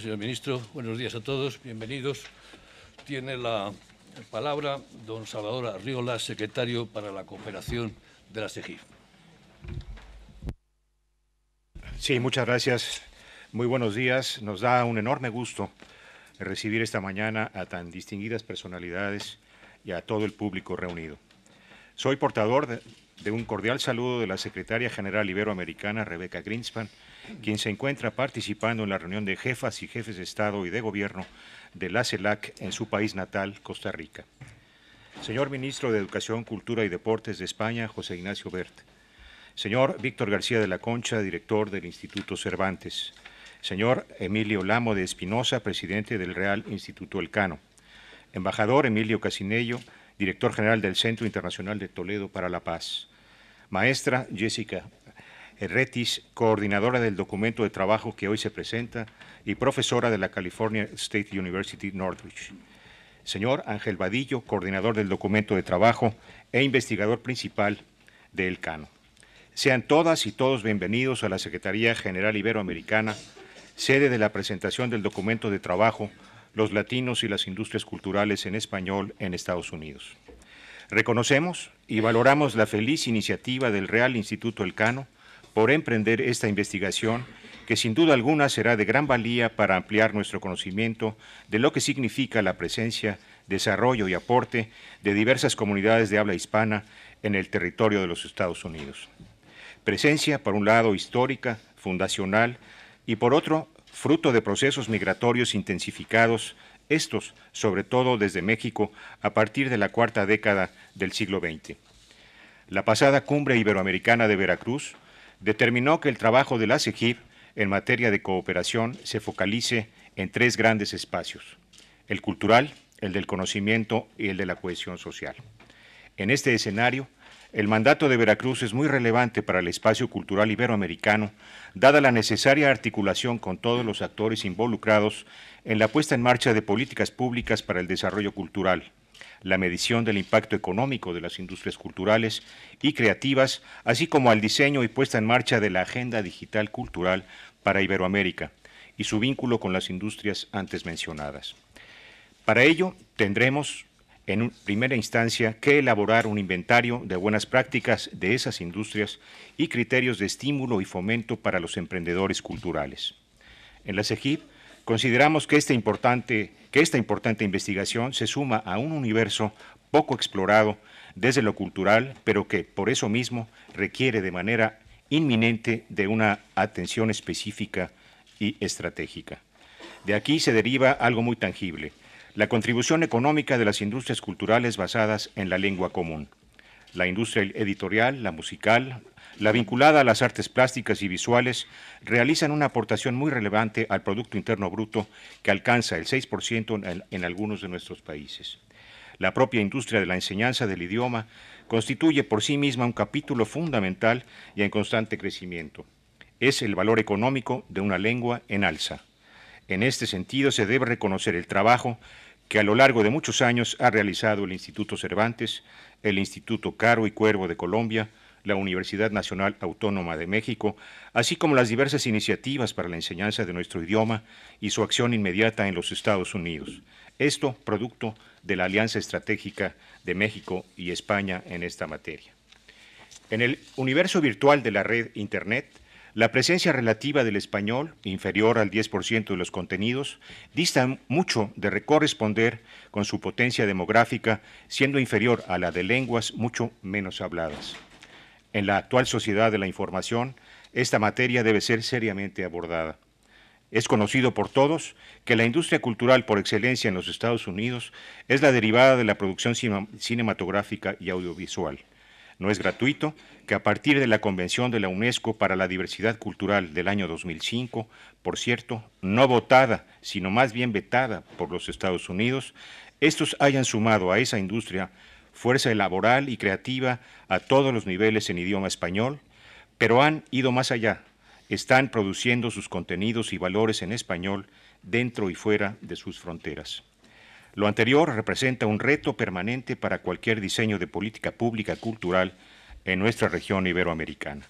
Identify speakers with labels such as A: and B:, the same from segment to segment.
A: señor ministro.
B: Buenos días a todos, bienvenidos. Tiene la palabra don Salvador Arriola, secretario para la cooperación de la SEGIF.
A: Sí, muchas gracias. Muy buenos días. Nos da un enorme gusto recibir esta mañana a tan distinguidas personalidades y a todo el público reunido. Soy portador de, un cordial saludo de la secretaria general iberoamericana Rebeca Greenspan quien se encuentra participando en la reunión de jefas y jefes de Estado y de Gobierno de la CELAC en su país natal, Costa Rica. Señor Ministro de Educación, Cultura y Deportes de España, José Ignacio Bert. Señor Víctor García de la Concha, director del Instituto Cervantes. Señor Emilio Lamo de Espinosa, presidente del Real Instituto Elcano. Embajador Emilio Casinello, director general del Centro Internacional de Toledo para la Paz. Maestra Jessica Retis, coordinadora del documento de trabajo que hoy se presenta y profesora de la California State University Northridge. Señor Ángel Vadillo, coordinador del documento de trabajo e investigador principal El CANO. Sean todas y todos bienvenidos a la Secretaría General Iberoamericana, sede de la presentación del documento de trabajo Los latinos y las industrias culturales en español en Estados Unidos. Reconocemos y valoramos la feliz iniciativa del Real Instituto Elcano por emprender esta investigación que sin duda alguna será de gran valía para ampliar nuestro conocimiento de lo que significa la presencia, desarrollo y aporte de diversas comunidades de habla hispana en el territorio de los Estados Unidos. Presencia, por un lado, histórica, fundacional, y por otro, fruto de procesos migratorios intensificados, estos sobre todo desde México a partir de la cuarta década del siglo XX. La pasada cumbre iberoamericana de Veracruz determinó que el trabajo de la CEGIP en materia de cooperación se focalice en tres grandes espacios, el cultural, el del conocimiento y el de la cohesión social. En este escenario, el mandato de Veracruz es muy relevante para el espacio cultural iberoamericano, dada la necesaria articulación con todos los actores involucrados en la puesta en marcha de políticas públicas para el desarrollo cultural, la medición del impacto económico de las industrias culturales y creativas, así como al diseño y puesta en marcha de la agenda digital cultural para Iberoamérica y su vínculo con las industrias antes mencionadas. Para ello, tendremos en primera instancia que elaborar un inventario de buenas prácticas de esas industrias y criterios de estímulo y fomento para los emprendedores culturales. En la CEGIP Consideramos que, este que esta importante investigación se suma a un universo poco explorado desde lo cultural, pero que por eso mismo requiere de manera inminente de una atención específica y estratégica. De aquí se deriva algo muy tangible, la contribución económica de las industrias culturales basadas en la lengua común la industria editorial, la musical, la vinculada a las artes plásticas y visuales, realizan una aportación muy relevante al Producto Interno Bruto que alcanza el 6% en, algunos de nuestros países. La propia industria de la enseñanza del idioma constituye por sí misma un capítulo fundamental y en constante crecimiento. Es el valor económico de una lengua en alza. En este sentido, se debe reconocer el trabajo que a lo largo de muchos años ha realizado el Instituto Cervantes, el Instituto Caro y Cuervo de Colombia, la Universidad Nacional Autónoma de México, así como las diversas iniciativas para la enseñanza de nuestro idioma y su acción inmediata en los Estados Unidos. Esto producto de la alianza estratégica de México y España en esta materia. En el universo virtual de la red Internet, la presencia relativa del español, inferior al 10% de los contenidos, dista mucho de corresponder con su potencia demográfica, siendo inferior a la de lenguas mucho menos habladas. En la actual sociedad de la información, esta materia debe ser seriamente abordada. Es conocido por todos que la industria cultural por excelencia en los Estados Unidos es la derivada de la producción cinematográfica y audiovisual no es gratuito que a partir de la Convención de la UNESCO para la Diversidad Cultural del año 2005, por cierto, no votada, sino más bien vetada por los Estados Unidos, estos hayan sumado a esa industria fuerza laboral y creativa a todos los niveles en idioma español, pero han ido más allá. Están produciendo sus contenidos y valores en español dentro y fuera de sus fronteras. Lo anterior representa un reto permanente para cualquier diseño de política pública cultural en nuestra región iberoamericana.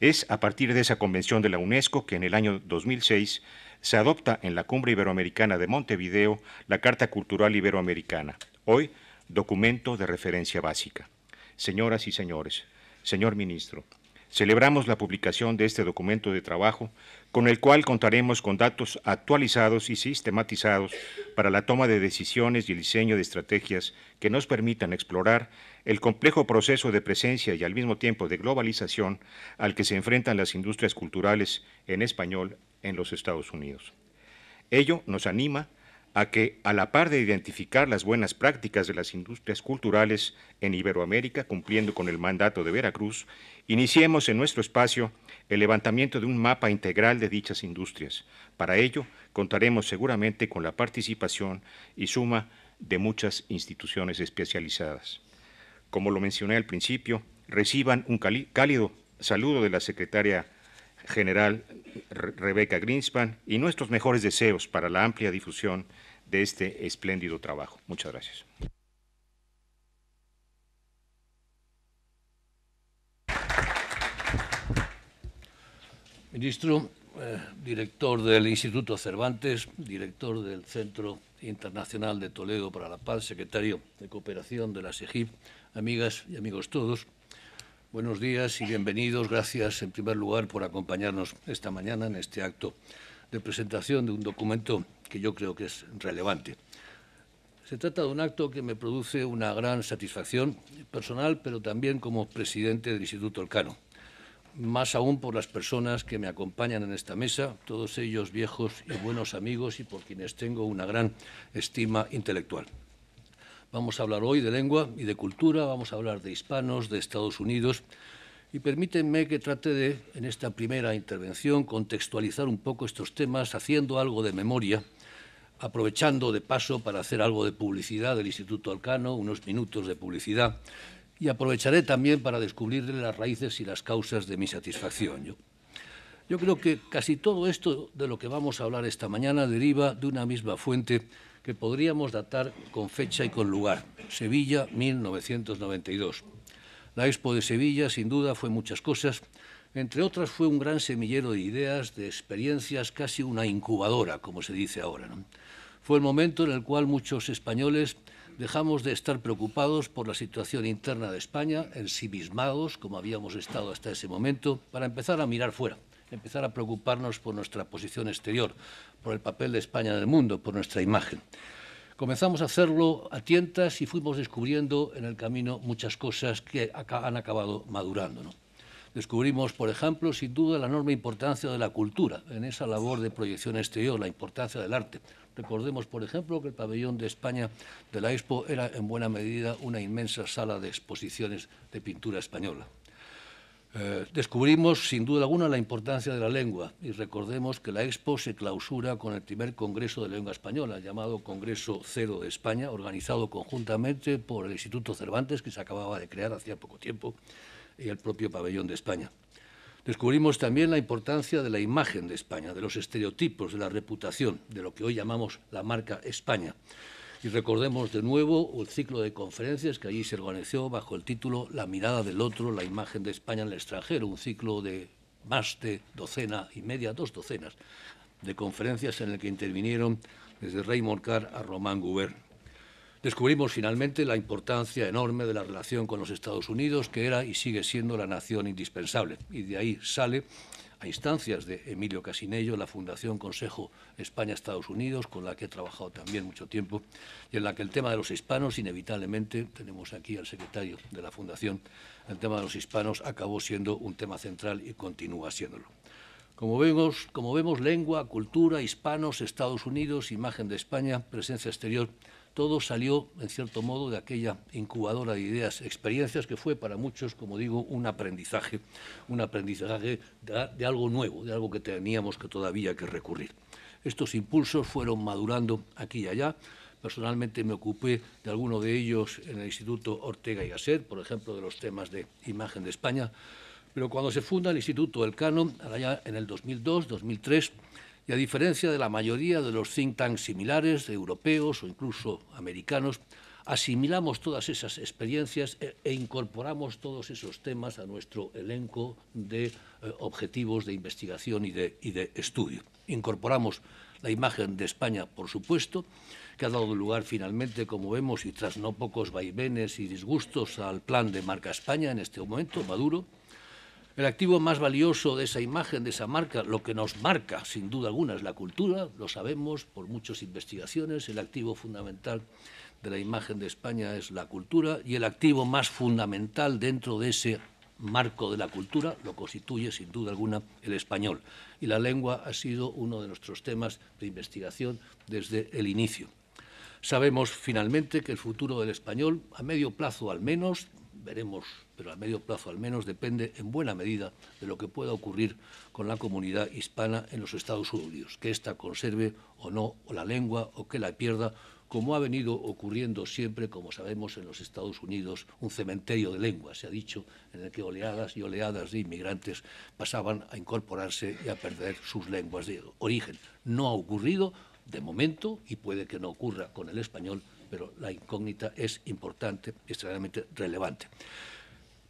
A: Es a partir de esa convención de la UNESCO que en el año 2006 se adopta en la Cumbre Iberoamericana de Montevideo la Carta Cultural Iberoamericana, hoy documento de referencia básica. Señoras y señores, señor ministro, Celebramos la publicación de este documento de trabajo, con el cual contaremos con datos actualizados y sistematizados para la toma de decisiones y el diseño de estrategias que nos permitan explorar el complejo proceso de presencia y al mismo tiempo de globalización al que se enfrentan las industrias culturales en español en los Estados Unidos. Ello nos anima a a que, a la par de identificar las buenas prácticas de las industrias culturales en Iberoamérica, cumpliendo con el mandato de Veracruz, iniciemos en nuestro espacio el levantamiento de un mapa integral de dichas industrias. Para ello, contaremos seguramente con la participación y suma de muchas instituciones especializadas. Como lo mencioné al principio, reciban un cálido saludo de la secretaria general Rebeca Greenspan y nuestros mejores deseos para la amplia difusión de este espléndido trabajo. Muchas gracias.
B: Ministro, eh, director del Instituto Cervantes, director del Centro Internacional de Toledo para la Paz, secretario de Cooperación de la SEGIP, amigas y amigos todos, buenos días y bienvenidos. Gracias, en primer lugar, por acompañarnos esta mañana en este acto de presentación de un documento que yo creo que es relevante. Se trata de un acto que me produce una gran satisfacción personal, pero también como presidente del Instituto Elcano, más aún por las personas que me acompañan en esta mesa, todos ellos viejos y buenos amigos y por quienes tengo una gran estima intelectual. Vamos a hablar hoy de lengua y de cultura, vamos a hablar de hispanos, de Estados Unidos, y permítanme que trate de, en esta primera intervención, contextualizar un poco estos temas, haciendo algo de memoria, aprovechando de paso para hacer algo de publicidad del Instituto Alcano, unos minutos de publicidad, y aprovecharé también para descubrirle las raíces y las causas de mi satisfacción. yo creo que casi todo esto de lo que vamos a hablar esta mañana deriva de una misma fuente que podríamos datar con fecha y con lugar, Sevilla 1992. La Expo de Sevilla, sin duda, fue muchas cosas. Entre otras, fue un gran semillero de ideas, de experiencias, casi una incubadora, como se dice ahora. Fue el momento en el cual muchos españoles dejamos de estar preocupados por la situación interna de España, ensimismados, como habíamos estado hasta ese momento, para empezar a mirar fuera, empezar a preocuparnos por nuestra posición exterior, por el papel de España en el mundo, por nuestra imagen comenzamos a hacerlo a tientas y fuimos descubriendo en el camino muchas cosas que han acabado madurando. Descubrimos, por ejemplo, sin duda, la enorme importancia de la cultura en esa labor de proyección exterior, la importancia del arte. Recordemos, por ejemplo, que el pabellón de España de la Expo era en buena medida una inmensa sala de exposiciones de pintura española. Eh, descubrimos sin duda alguna la importancia de la lengua y recordemos que la Expo se clausura con el primer Congreso de Lengua Española, llamado Congreso Cero de España, organizado conjuntamente por el Instituto Cervantes, que se acababa de crear hacía poco tiempo, y el propio Pabellón de España. Descubrimos también la importancia de la imagen de España, de los estereotipos, de la reputación, de lo que hoy llamamos la marca España. Y recordemos de nuevo el ciclo de conferencias que allí se organizó bajo el título La mirada del otro, la imagen de España en el extranjero, un ciclo de más de docena y media, dos docenas de conferencias en el que intervinieron desde Rey Carr a Román Goubert. Descubrimos finalmente la importancia enorme de la relación con los Estados Unidos, que era y sigue siendo la nación indispensable. Y de ahí sale a instancias de Emilio Casinello, la Fundación Consejo España-Estados Unidos, con la que he trabajado también mucho tiempo, y en la que el tema de los hispanos, inevitablemente, tenemos aquí al secretario de la Fundación, el tema de los hispanos acabó siendo un tema central y continúa siéndolo. Como vemos, como vemos lengua, cultura, hispanos, Estados Unidos, imagen de España, presencia exterior, todo salió, en cierto modo, de aquella incubadora de ideas, experiencias que fue para muchos, como digo, un aprendizaje, un aprendizaje de, algo nuevo, de algo que teníamos que todavía que recurrir. Estos impulsos fueron madurando aquí y allá. Personalmente me ocupé de alguno de ellos en el Instituto Ortega y Gasset, por ejemplo, de los temas de imagen de España. Pero cuando se funda el Instituto Elcano, allá en el 2002, 2003, y a diferencia de la mayoría de los think tanks similares, europeos o incluso americanos, asimilamos todas esas experiencias e, e incorporamos todos esos temas a nuestro elenco de eh, objetivos de investigación y de, estudio. Incorporamos la imagen de España, por supuesto, que ha dado lugar finalmente, como vemos, y tras no pocos vaivenes y disgustos, al plan de marca España en este momento, Maduro, el activo más valioso de esa imagen, de esa marca, lo que nos marca sin duda alguna es la cultura, lo sabemos por muchas investigaciones, el activo fundamental de la imagen de España es la cultura y el activo más fundamental dentro de ese marco de la cultura lo constituye sin duda alguna el español. Y la lengua ha sido uno de nuestros temas de investigación desde el inicio. Sabemos finalmente que el futuro del español, a medio plazo al menos, veremos, pero a medio plazo al menos, depende en buena medida de lo que pueda ocurrir con la comunidad hispana en los Estados Unidos, que ésta conserve o no la lengua o que la pierda, como ha venido ocurriendo siempre, como sabemos, en los Estados Unidos, un cementerio de lenguas, se ha dicho, en el que oleadas y oleadas de inmigrantes pasaban a incorporarse y a perder sus lenguas de origen. No ha ocurrido de momento y puede que no ocurra con el español, pero la incógnita es importante, extremadamente relevante.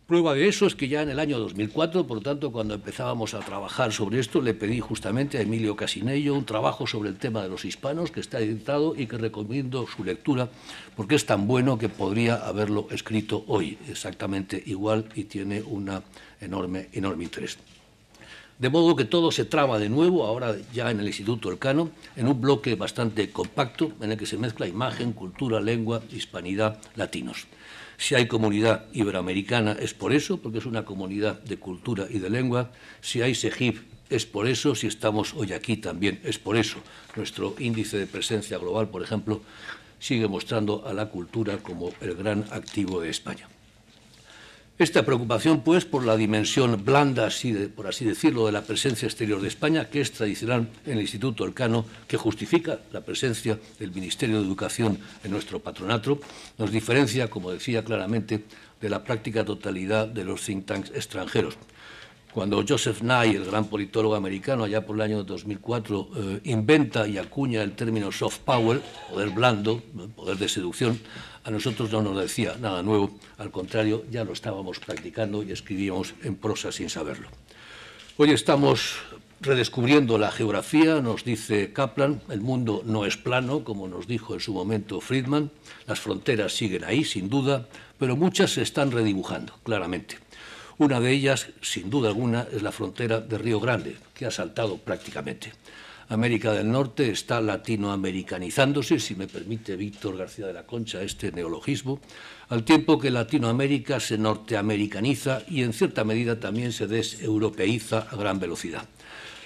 B: Prueba de eso es que ya en el año 2004, por lo tanto, cuando empezábamos a trabajar sobre esto, le pedí justamente a Emilio Casinello un trabajo sobre el tema de los hispanos que está editado y que recomiendo su lectura porque es tan bueno que podría haberlo escrito hoy, exactamente igual y tiene un enorme, enorme interés. De modo que todo se traba de nuevo, ahora ya en el Instituto Elcano, en un bloque bastante compacto en el que se mezcla imagen, cultura, lengua, hispanidad, latinos. Si hay comunidad iberoamericana es por eso, porque es una comunidad de cultura y de lengua. Si hay SEGIP es por eso, si estamos hoy aquí también es por eso. Nuestro índice de presencia global, por ejemplo, sigue mostrando a la cultura como el gran activo de España. Esta preocupación, pues, por la dimensión blanda, así por así decirlo, de la presencia exterior de España, que es tradicional en el Instituto Elcano, que justifica la presencia del Ministerio de Educación en nuestro patronato, nos diferencia, como decía claramente, de la práctica totalidad de los think tanks extranjeros. Cuando Joseph Nye, el gran politólogo americano, allá por el año 2004, eh, inventa y acuña el término soft power, poder blando, eh, poder de seducción, a nosotros no nos decía nada nuevo, al contrario, ya lo estábamos practicando y escribíamos en prosa sin saberlo. Hoy estamos redescubriendo la geografía, nos dice Kaplan, el mundo no es plano, como nos dijo en su momento Friedman, las fronteras siguen ahí, sin duda, pero muchas se están redibujando, claramente. Una de ellas, sin duda alguna, es la frontera de Río Grande, que ha saltado prácticamente. América del Norte está latinoamericanizándose, si me permite Víctor García de la Concha este neologismo, al tiempo que Latinoamérica se norteamericaniza y en cierta medida también se deseuropeiza a gran velocidad.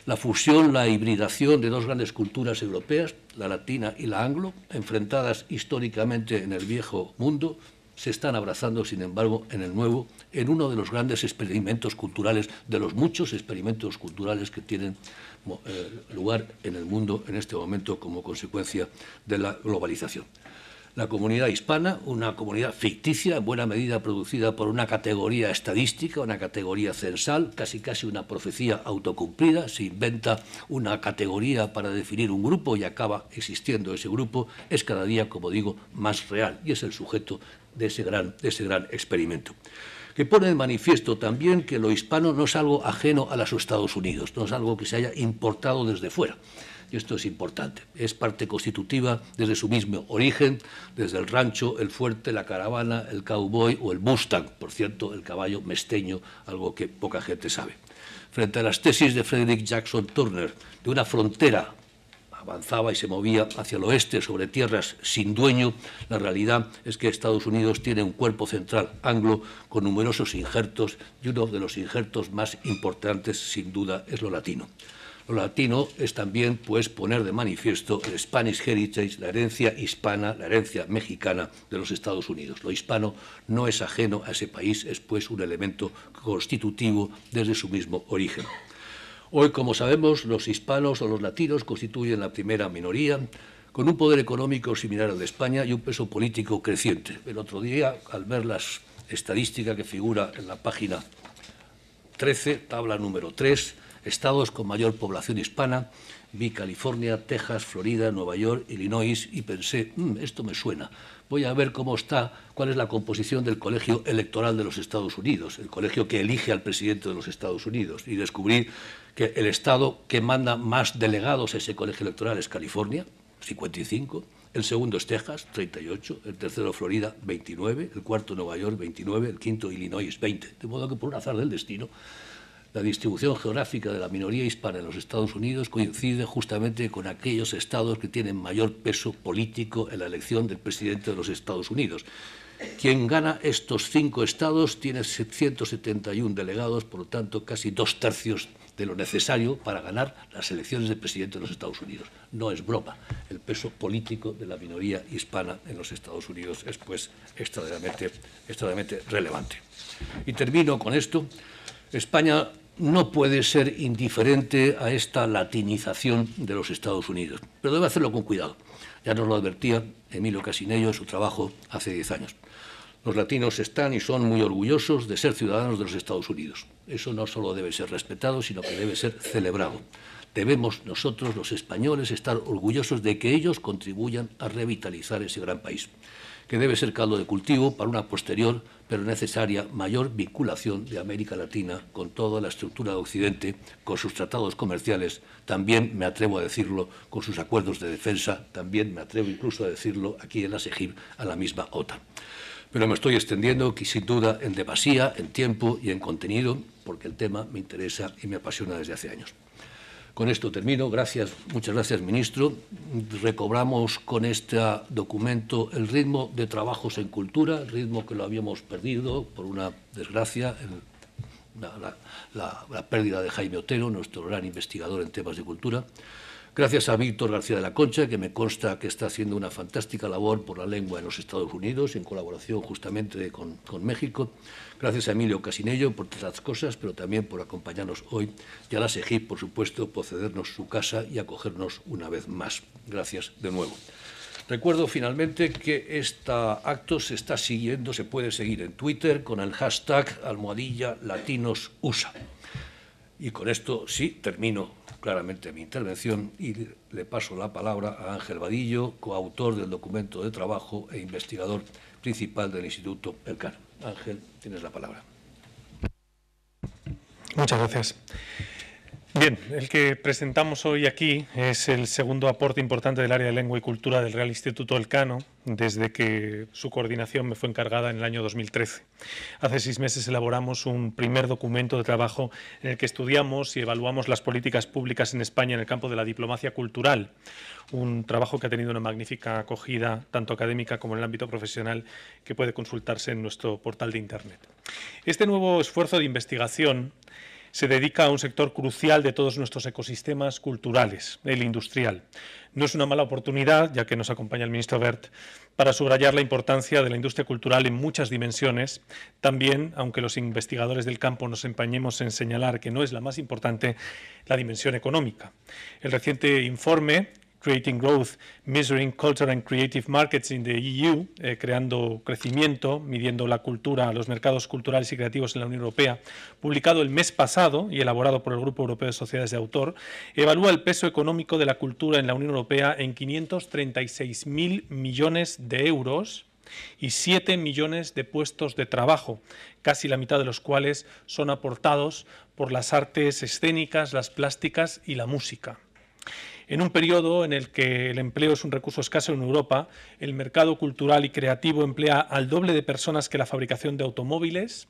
B: La fusión, la hibridación de dos grandes culturas europeas, la latina y la anglo, enfrentadas históricamente en el viejo mundo, se están abrazando, sin embargo, en el nuevo, en uno de los grandes experimentos culturales, de los muchos experimentos culturales que tienen eh, lugar en el mundo en este momento como consecuencia de la globalización. La comunidad hispana, una comunidad ficticia, en buena medida producida por una categoría estadística, una categoría censal, casi casi una profecía autocumplida, se inventa una categoría para definir un grupo y acaba existiendo ese grupo, es cada día, como digo, más real y es el sujeto de ese gran, de ese gran experimento que pone de manifiesto también que lo hispano no es algo ajeno a los Estados Unidos, no es algo que se haya importado desde fuera. Y esto es importante, es parte constitutiva desde su mismo origen, desde el rancho, el fuerte, la caravana, el cowboy o el mustang, por cierto, el caballo mesteño, algo que poca gente sabe. Frente a las tesis de Frederick Jackson Turner de una frontera avanzaba y se movía hacia el oeste sobre tierras sin dueño, la realidad es que Estados Unidos tiene un cuerpo central anglo con numerosos injertos y uno de los injertos más importantes sin duda es lo latino. Lo latino es también pues poner de manifiesto el Spanish heritage, la herencia hispana, la herencia mexicana de los Estados Unidos. Lo hispano no es ajeno a ese país, es pues un elemento constitutivo desde su mismo origen. Hoy, como sabemos, los hispanos o los latinos constituyen la primera minoría, con un poder económico similar al de España y un peso político creciente. El otro día, al ver las estadísticas que figura en la página 13, tabla número 3, estados con mayor población hispana, vi California, Texas, Florida, Nueva York, Illinois y pensé, mm, esto me suena. Voy a ver cómo está, cuál es la composición del colegio electoral de los Estados Unidos, el colegio que elige al presidente de los Estados Unidos, y descubrir que el Estado que manda más delegados a ese colegio electoral es California, 55, el segundo es Texas, 38, el tercero Florida, 29, el cuarto Nueva York, 29, el quinto Illinois, 20. De modo que por un azar del destino, la distribución geográfica de la minoría hispana en los Estados Unidos coincide justamente con aquellos estados que tienen mayor peso político en la elección del presidente de los Estados Unidos. Quien gana estos cinco estados tiene 771 delegados, por lo tanto casi dos tercios de lo necesario para ganar las elecciones de presidente de los Estados Unidos. No es broma. El peso político de la minoría hispana en los Estados Unidos es pues extraordinariamente, relevante. Y termino con esto. España no puede ser indiferente a esta latinización de los Estados Unidos, pero debe hacerlo con cuidado. Ya nos lo advertía Emilio Casinello en su trabajo hace diez años. Los latinos están y son muy orgullosos de ser ciudadanos de los Estados Unidos. Eso no solo debe ser respetado, sino que debe ser celebrado. Debemos nosotros, los españoles, estar orgullosos de que ellos contribuyan a revitalizar ese gran país, que debe ser caldo de cultivo para una posterior pero necesaria mayor vinculación de América Latina con toda la estructura de Occidente, con sus tratados comerciales, también me atrevo a decirlo, con sus acuerdos de defensa, también me atrevo incluso a decirlo aquí en la SEGIB, a la misma OTAN. Pero me estoy extendiendo, que sin duda, en demasía, en tiempo y en contenido, porque el tema me interesa y me apasiona desde hace años. Con esto termino. Gracias, muchas gracias, ministro. Recobramos con este documento el ritmo de trabajos en cultura, ritmo que lo habíamos perdido por una desgracia, la pérdida de Jaime Otero, nuestro gran investigador en temas de cultura. Gracias a Víctor García de la Concha, que me consta que está haciendo una fantástica labor por la lengua en los Estados Unidos, en colaboración justamente con, México. Gracias a Emilio Casinello por todas las cosas, pero también por acompañarnos hoy. Y a la SEGIP, por supuesto, por cedernos su casa y acogernos una vez más. Gracias de nuevo. Recuerdo finalmente que este acto se está siguiendo, se puede seguir en Twitter con el hashtag AlmohadillaLatinosUSA. Y con esto sí termino claramente mi intervención y le paso la palabra a Ángel Vadillo, coautor del documento de trabajo e investigador principal del Instituto Elcar. Ángel,
C: tienes la palabra. Muchas gracias. Bien, el que presentamos hoy aquí es el segundo aporte importante del área de lengua y cultura del Real Instituto Elcano, desde que su coordinación me fue encargada en el año 2013. Hace seis meses elaboramos un primer documento de trabajo en el que estudiamos y evaluamos las políticas públicas en España en el campo de la diplomacia cultural, un trabajo que ha tenido una magnífica acogida, tanto académica como en el ámbito profesional, que puede consultarse en nuestro portal de Internet. Este nuevo esfuerzo de investigación se dedica a un sector crucial de todos nuestros ecosistemas culturales, el industrial. No es una mala oportunidad, ya que nos acompaña el ministro Bert, para subrayar la importancia de la industria cultural en muchas dimensiones. También, aunque los investigadores del campo nos empañemos en señalar que no es la más importante, la dimensión económica. El reciente informe Creating Growth, Measuring Culture and Creative Markets in the EU, eh, creando crecimiento, midiendo la cultura, los mercados culturales y creativos en la Unión Europea, publicado el mes pasado y elaborado por el Grupo Europeo de Sociedades de Autor, evalúa el peso económico de la cultura en la Unión Europea en 536.000 millones de euros y 7 millones de puestos de trabajo, casi la mitad de los cuales son aportados por las artes escénicas, las plásticas y la música. En un periodo en el que el empleo es un recurso escaso en Europa, el mercado cultural y creativo emplea al doble de personas que la fabricación de automóviles,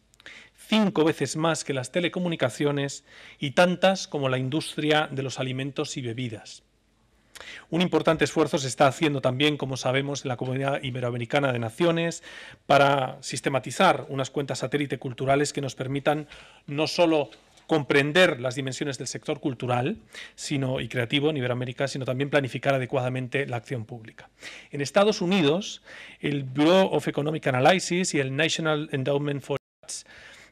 C: cinco veces más que las telecomunicaciones y tantas como la industria de los alimentos y bebidas. Un importante esfuerzo se está haciendo también, como sabemos, en la Comunidad Iberoamericana de Naciones para sistematizar unas cuentas satélite culturales que nos permitan no solo comprender las dimensiones del sector cultural sino, y creativo en Iberoamérica, sino también planificar adecuadamente la acción pública. En Estados Unidos, el Bureau of Economic Analysis y el National Endowment for Arts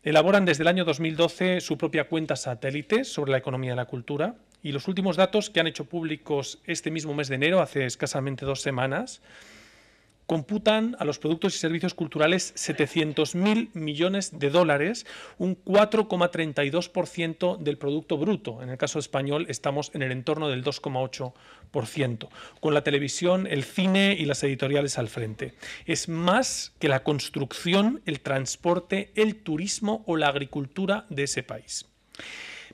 C: elaboran desde el año 2012 su propia cuenta satélite sobre la economía de la cultura y los últimos datos que han hecho públicos este mismo mes de enero, hace escasamente dos semanas, computan a los productos y servicios culturales 700.000 millones de dólares, un 4,32% del Producto Bruto. En el caso español estamos en el entorno del 2,8%, con la televisión, el cine y las editoriales al frente. Es más que la construcción, el transporte, el turismo o la agricultura de ese país.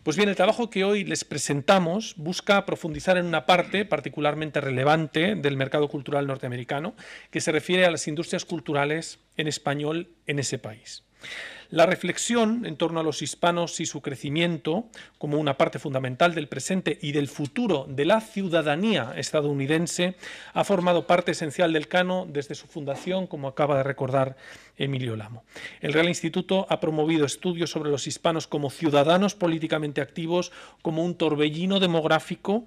C: Pues bien, el trabajo que hoy les presentamos busca profundizar en una parte particularmente relevante del mercado cultural norteamericano, que se refiere a las industrias culturales en español en ese país. La reflexión en torno a los hispanos y su crecimiento como una parte fundamental del presente y del futuro de la ciudadanía estadounidense ha formado parte esencial del Cano desde su fundación, como acaba de recordar Emilio Lamo. El Real Instituto ha promovido estudios sobre los hispanos como ciudadanos políticamente activos, como un torbellino demográfico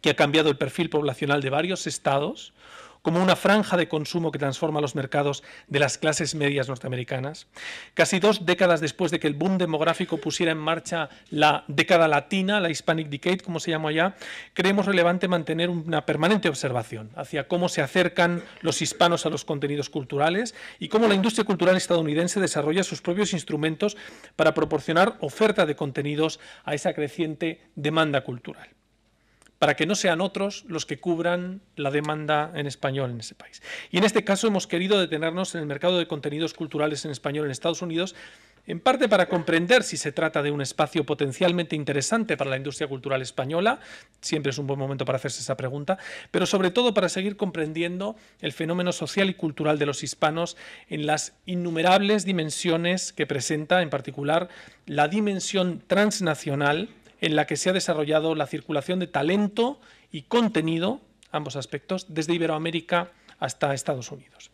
C: que ha cambiado el perfil poblacional de varios estados, como una franja de consumo que transforma los mercados de las clases medias norteamericanas. Casi dos décadas después de que el boom demográfico pusiera en marcha la década latina, la Hispanic Decade, como se llama allá, creemos relevante mantener una permanente observación hacia cómo se acercan los hispanos a los contenidos culturales y cómo la industria cultural estadounidense desarrolla sus propios instrumentos para proporcionar oferta de contenidos a esa creciente demanda cultural para que no sean otros los que cubran la demanda en español en ese país. Y en este caso hemos querido detenernos en el mercado de contenidos culturales en español en Estados Unidos, en parte para comprender si se trata de un espacio potencialmente interesante para la industria cultural española, siempre es un buen momento para hacerse esa pregunta, pero sobre todo para seguir comprendiendo el fenómeno social y cultural de los hispanos en las innumerables dimensiones que presenta, en particular la dimensión transnacional en la que se ha desarrollado la circulación de talento y contenido, ambos aspectos, desde Iberoamérica hasta Estados Unidos.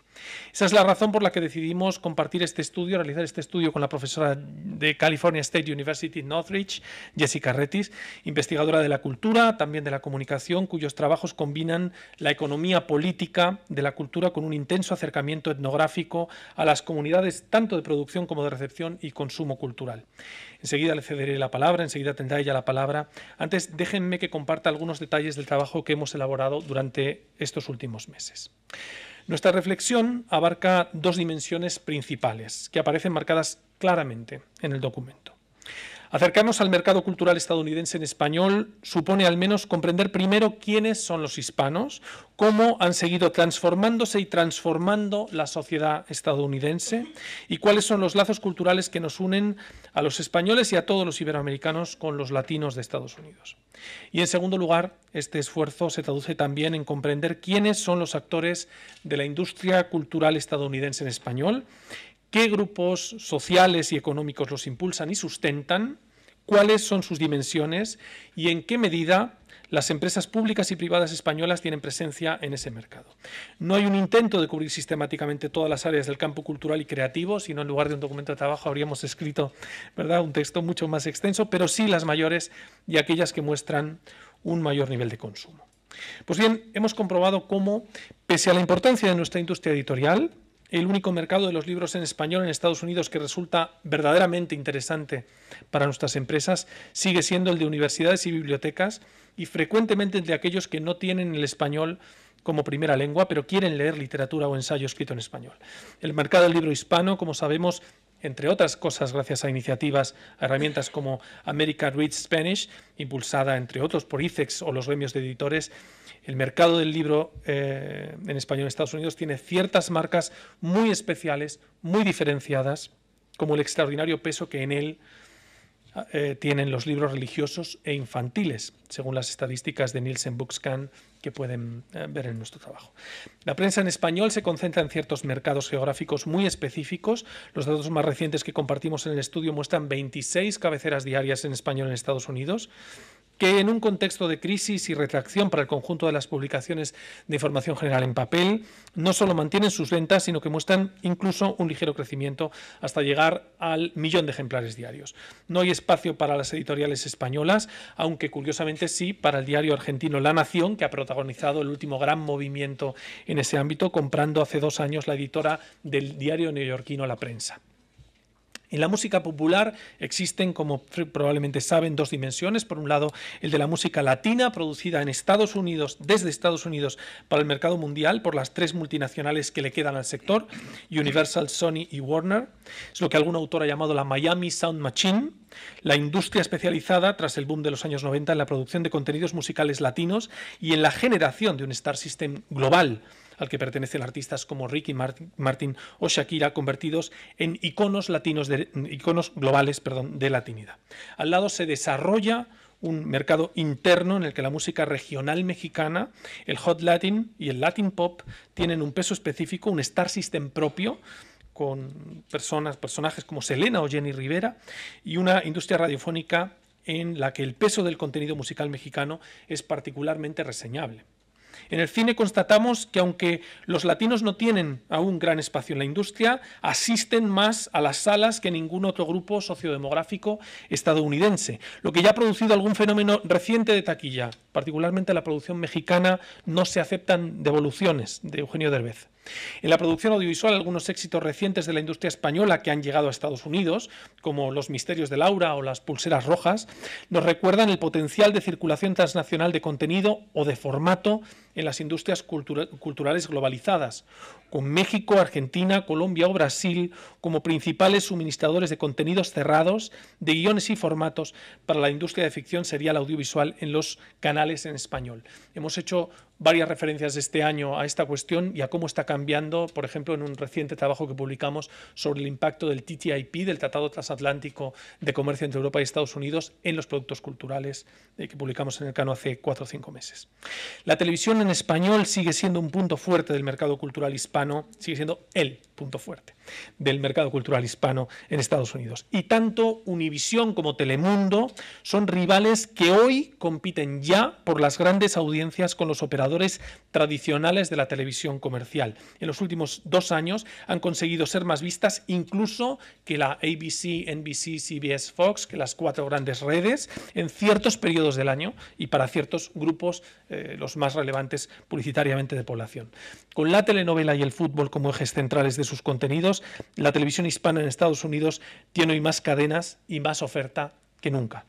C: Esa es la razón por la que decidimos compartir este estudio, realizar este estudio con la profesora de California State University Northridge, Jessica Rettis, investigadora de la cultura, también de la comunicación, cuyos trabajos combinan la economía política de la cultura con un intenso acercamiento etnográfico a las comunidades tanto de producción como de recepción y consumo cultural. Enseguida le cederé la palabra, enseguida tendrá ella la palabra. Antes, déjenme que comparta algunos detalles del trabajo que hemos elaborado durante estos últimos meses. Nuestra reflexión abarca dos dimensiones principales que aparecen marcadas claramente en el documento. Acercarnos al mercado cultural estadounidense en español supone al menos comprender primero quiénes son los hispanos, cómo han seguido transformándose y transformando la sociedad estadounidense y cuáles son los lazos culturales que nos unen a los españoles y a todos los iberoamericanos con los latinos de Estados Unidos. Y en segundo lugar, este esfuerzo se traduce también en comprender quiénes son los actores de la industria cultural estadounidense en español qué grupos sociales y económicos los impulsan y sustentan, cuáles son sus dimensiones y en qué medida las empresas públicas y privadas españolas tienen presencia en ese mercado. No hay un intento de cubrir sistemáticamente todas las áreas del campo cultural y creativo, sino en lugar de un documento de trabajo habríamos escrito ¿verdad? un texto mucho más extenso, pero sí las mayores y aquellas que muestran un mayor nivel de consumo. Pues bien, hemos comprobado cómo, pese a la importancia de nuestra industria editorial, el único mercado de los libros en español en Estados Unidos que resulta verdaderamente interesante para nuestras empresas sigue siendo el de universidades y bibliotecas y frecuentemente entre aquellos que no tienen el español como primera lengua, pero quieren leer literatura o ensayo escrito en español. El mercado del libro hispano, como sabemos, entre otras cosas gracias a iniciativas, a herramientas como America Read Spanish, impulsada entre otros por ICEX o los gremios de editores, el mercado del libro eh, en español en Estados Unidos tiene ciertas marcas muy especiales, muy diferenciadas, como el extraordinario peso que en él eh, tienen los libros religiosos e infantiles, según las estadísticas de Nielsen Bookscan que pueden eh, ver en nuestro trabajo. La prensa en español se concentra en ciertos mercados geográficos muy específicos. Los datos más recientes que compartimos en el estudio muestran 26 cabeceras diarias en español en Estados Unidos, que en un contexto de crisis y retracción para el conjunto de las publicaciones de información general en papel, no solo mantienen sus ventas, sino que muestran incluso un ligero crecimiento hasta llegar al millón de ejemplares diarios. No hay espacio para las editoriales españolas, aunque curiosamente sí para el diario argentino La Nación, que ha protagonizado el último gran movimiento en ese ámbito, comprando hace dos años la editora del diario neoyorquino La Prensa. En la música popular existen, como probablemente saben, dos dimensiones. Por un lado, el de la música latina, producida en Estados Unidos, desde Estados Unidos, para el mercado mundial, por las tres multinacionales que le quedan al sector, Universal, Sony y Warner. Es lo que algún autor ha llamado la Miami Sound Machine, la industria especializada, tras el boom de los años 90, en la producción de contenidos musicales latinos y en la generación de un star system global al que pertenecen artistas como Ricky Martin o Shakira, convertidos en iconos, latinos mm, globales perdón, de latinidad. Al lado se desarrolla un mercado interno en el que la música regional mexicana, el hot latin y el latin pop tienen un peso específico, un star system propio con personas, personajes como Selena o Jenny Rivera y una industria radiofónica en la que el peso del contenido musical mexicano es particularmente reseñable. En el cine constatamos que aunque los latinos no tienen aún gran espacio en la industria, asisten más a las salas que ningún otro grupo sociodemográfico estadounidense, lo que ya ha producido algún fenómeno reciente de taquilla. Particularmente la producción mexicana no se aceptan devoluciones de Eugenio Derbez. En la producción audiovisual, algunos éxitos recientes de la industria española que han llegado a Estados Unidos, como Los Misterios de Laura o Las Pulseras Rojas, nos recuerdan el potencial de circulación transnacional de contenido o de formato en las industrias culturales globalizadas, con México, Argentina, Colombia o Brasil como principales suministradores de contenidos cerrados, de guiones y formatos para la industria de ficción serial audiovisual en los canales en español. Hemos hecho varias referencias este año a esta cuestión y a cómo está cambiando, por ejemplo, en un reciente trabajo que publicamos sobre el impacto del TTIP, del Tratado Transatlántico de Comercio entre Europa y Estados Unidos, en los productos culturales eh, que publicamos en el Cano hace cuatro o cinco meses. La televisión en español sigue siendo un punto fuerte del mercado cultural español sigue siendo el punto fuerte del mercado cultural hispano en Estados Unidos. Y tanto Univisión como Telemundo son rivales que hoy compiten ya por las grandes audiencias con los operadores tradicionales de la televisión comercial. En los últimos dos años han conseguido ser más vistas incluso que la ABC, NBC, CBS, Fox, que las cuatro grandes redes, en ciertos periodos del año y para ciertos grupos, eh, los más relevantes publicitariamente de población. Con la telenovela y el fútbol como ejes centrales de sus contenidos, la televisión hispana en Estados Unidos tiene hoy más cadenas y más oferta que nunca.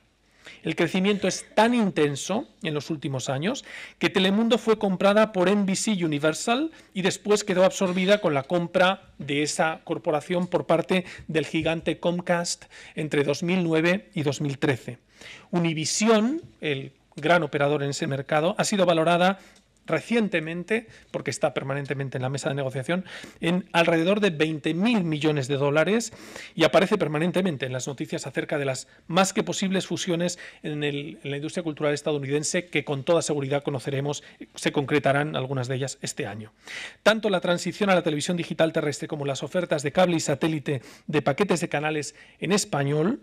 C: El crecimiento es tan intenso en los últimos años que Telemundo fue comprada por NBC Universal y después quedó absorbida con la compra de esa corporación por parte del gigante Comcast entre 2009 y 2013. Univision, el gran operador en ese mercado, ha sido valorada recientemente, porque está permanentemente en la mesa de negociación, en alrededor de 20.000 millones de dólares y aparece permanentemente en las noticias acerca de las más que posibles fusiones en, la industria cultural estadounidense que con toda seguridad conoceremos, se concretarán algunas de ellas este año. Tanto la transición a la televisión digital terrestre como las ofertas de cable y satélite de paquetes de canales en español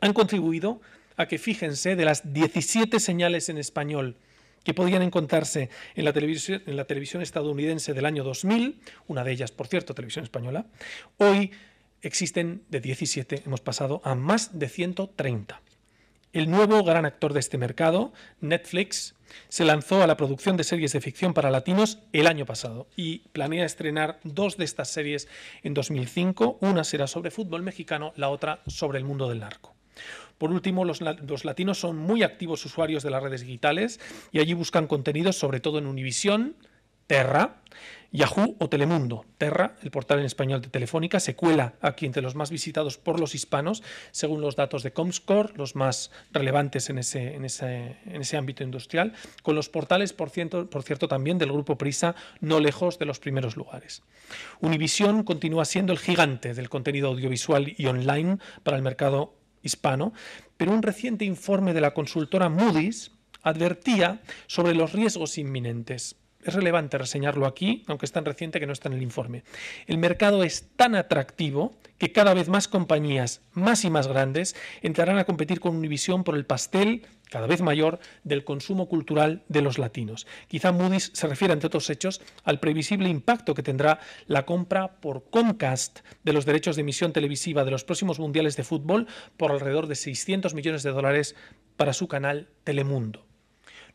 C: han contribuido a que, fíjense, de las 17 señales en español que podían encontrarse en la, televisión, estadounidense del año 2000, una de ellas, por cierto, televisión española, hoy existen de 17, hemos pasado a más de 130. El nuevo gran actor de este mercado, Netflix, se lanzó a la producción de series de ficción para latinos el año pasado y planea estrenar dos de estas series en 2005. Una será sobre fútbol mexicano, la otra sobre el mundo del narco. Por último, los, latinos son muy activos usuarios de las redes digitales y allí buscan contenidos sobre todo en Univision, Terra, Yahoo o Telemundo. Terra, el portal en español de Telefónica, se cuela aquí entre los más visitados por los hispanos, según los datos de Comscore, los más relevantes en ese, ámbito industrial, con los portales, por cierto, por cierto, también del grupo Prisa, no lejos de los primeros lugares. Univision continúa siendo el gigante del contenido audiovisual y online para el mercado hispano, pero un reciente informe de la consultora Moody's advertía sobre los riesgos inminentes es relevante reseñarlo aquí, aunque es tan reciente que no está en el informe. El mercado es tan atractivo que cada vez más compañías, más y más grandes, entrarán a competir con Univision por el pastel cada vez mayor del consumo cultural de los latinos. Quizá Moody's se refiere, entre otros hechos, al previsible impacto que tendrá la compra por Comcast de los derechos de emisión televisiva de los próximos mundiales de fútbol por alrededor de 600 millones de dólares para su canal Telemundo.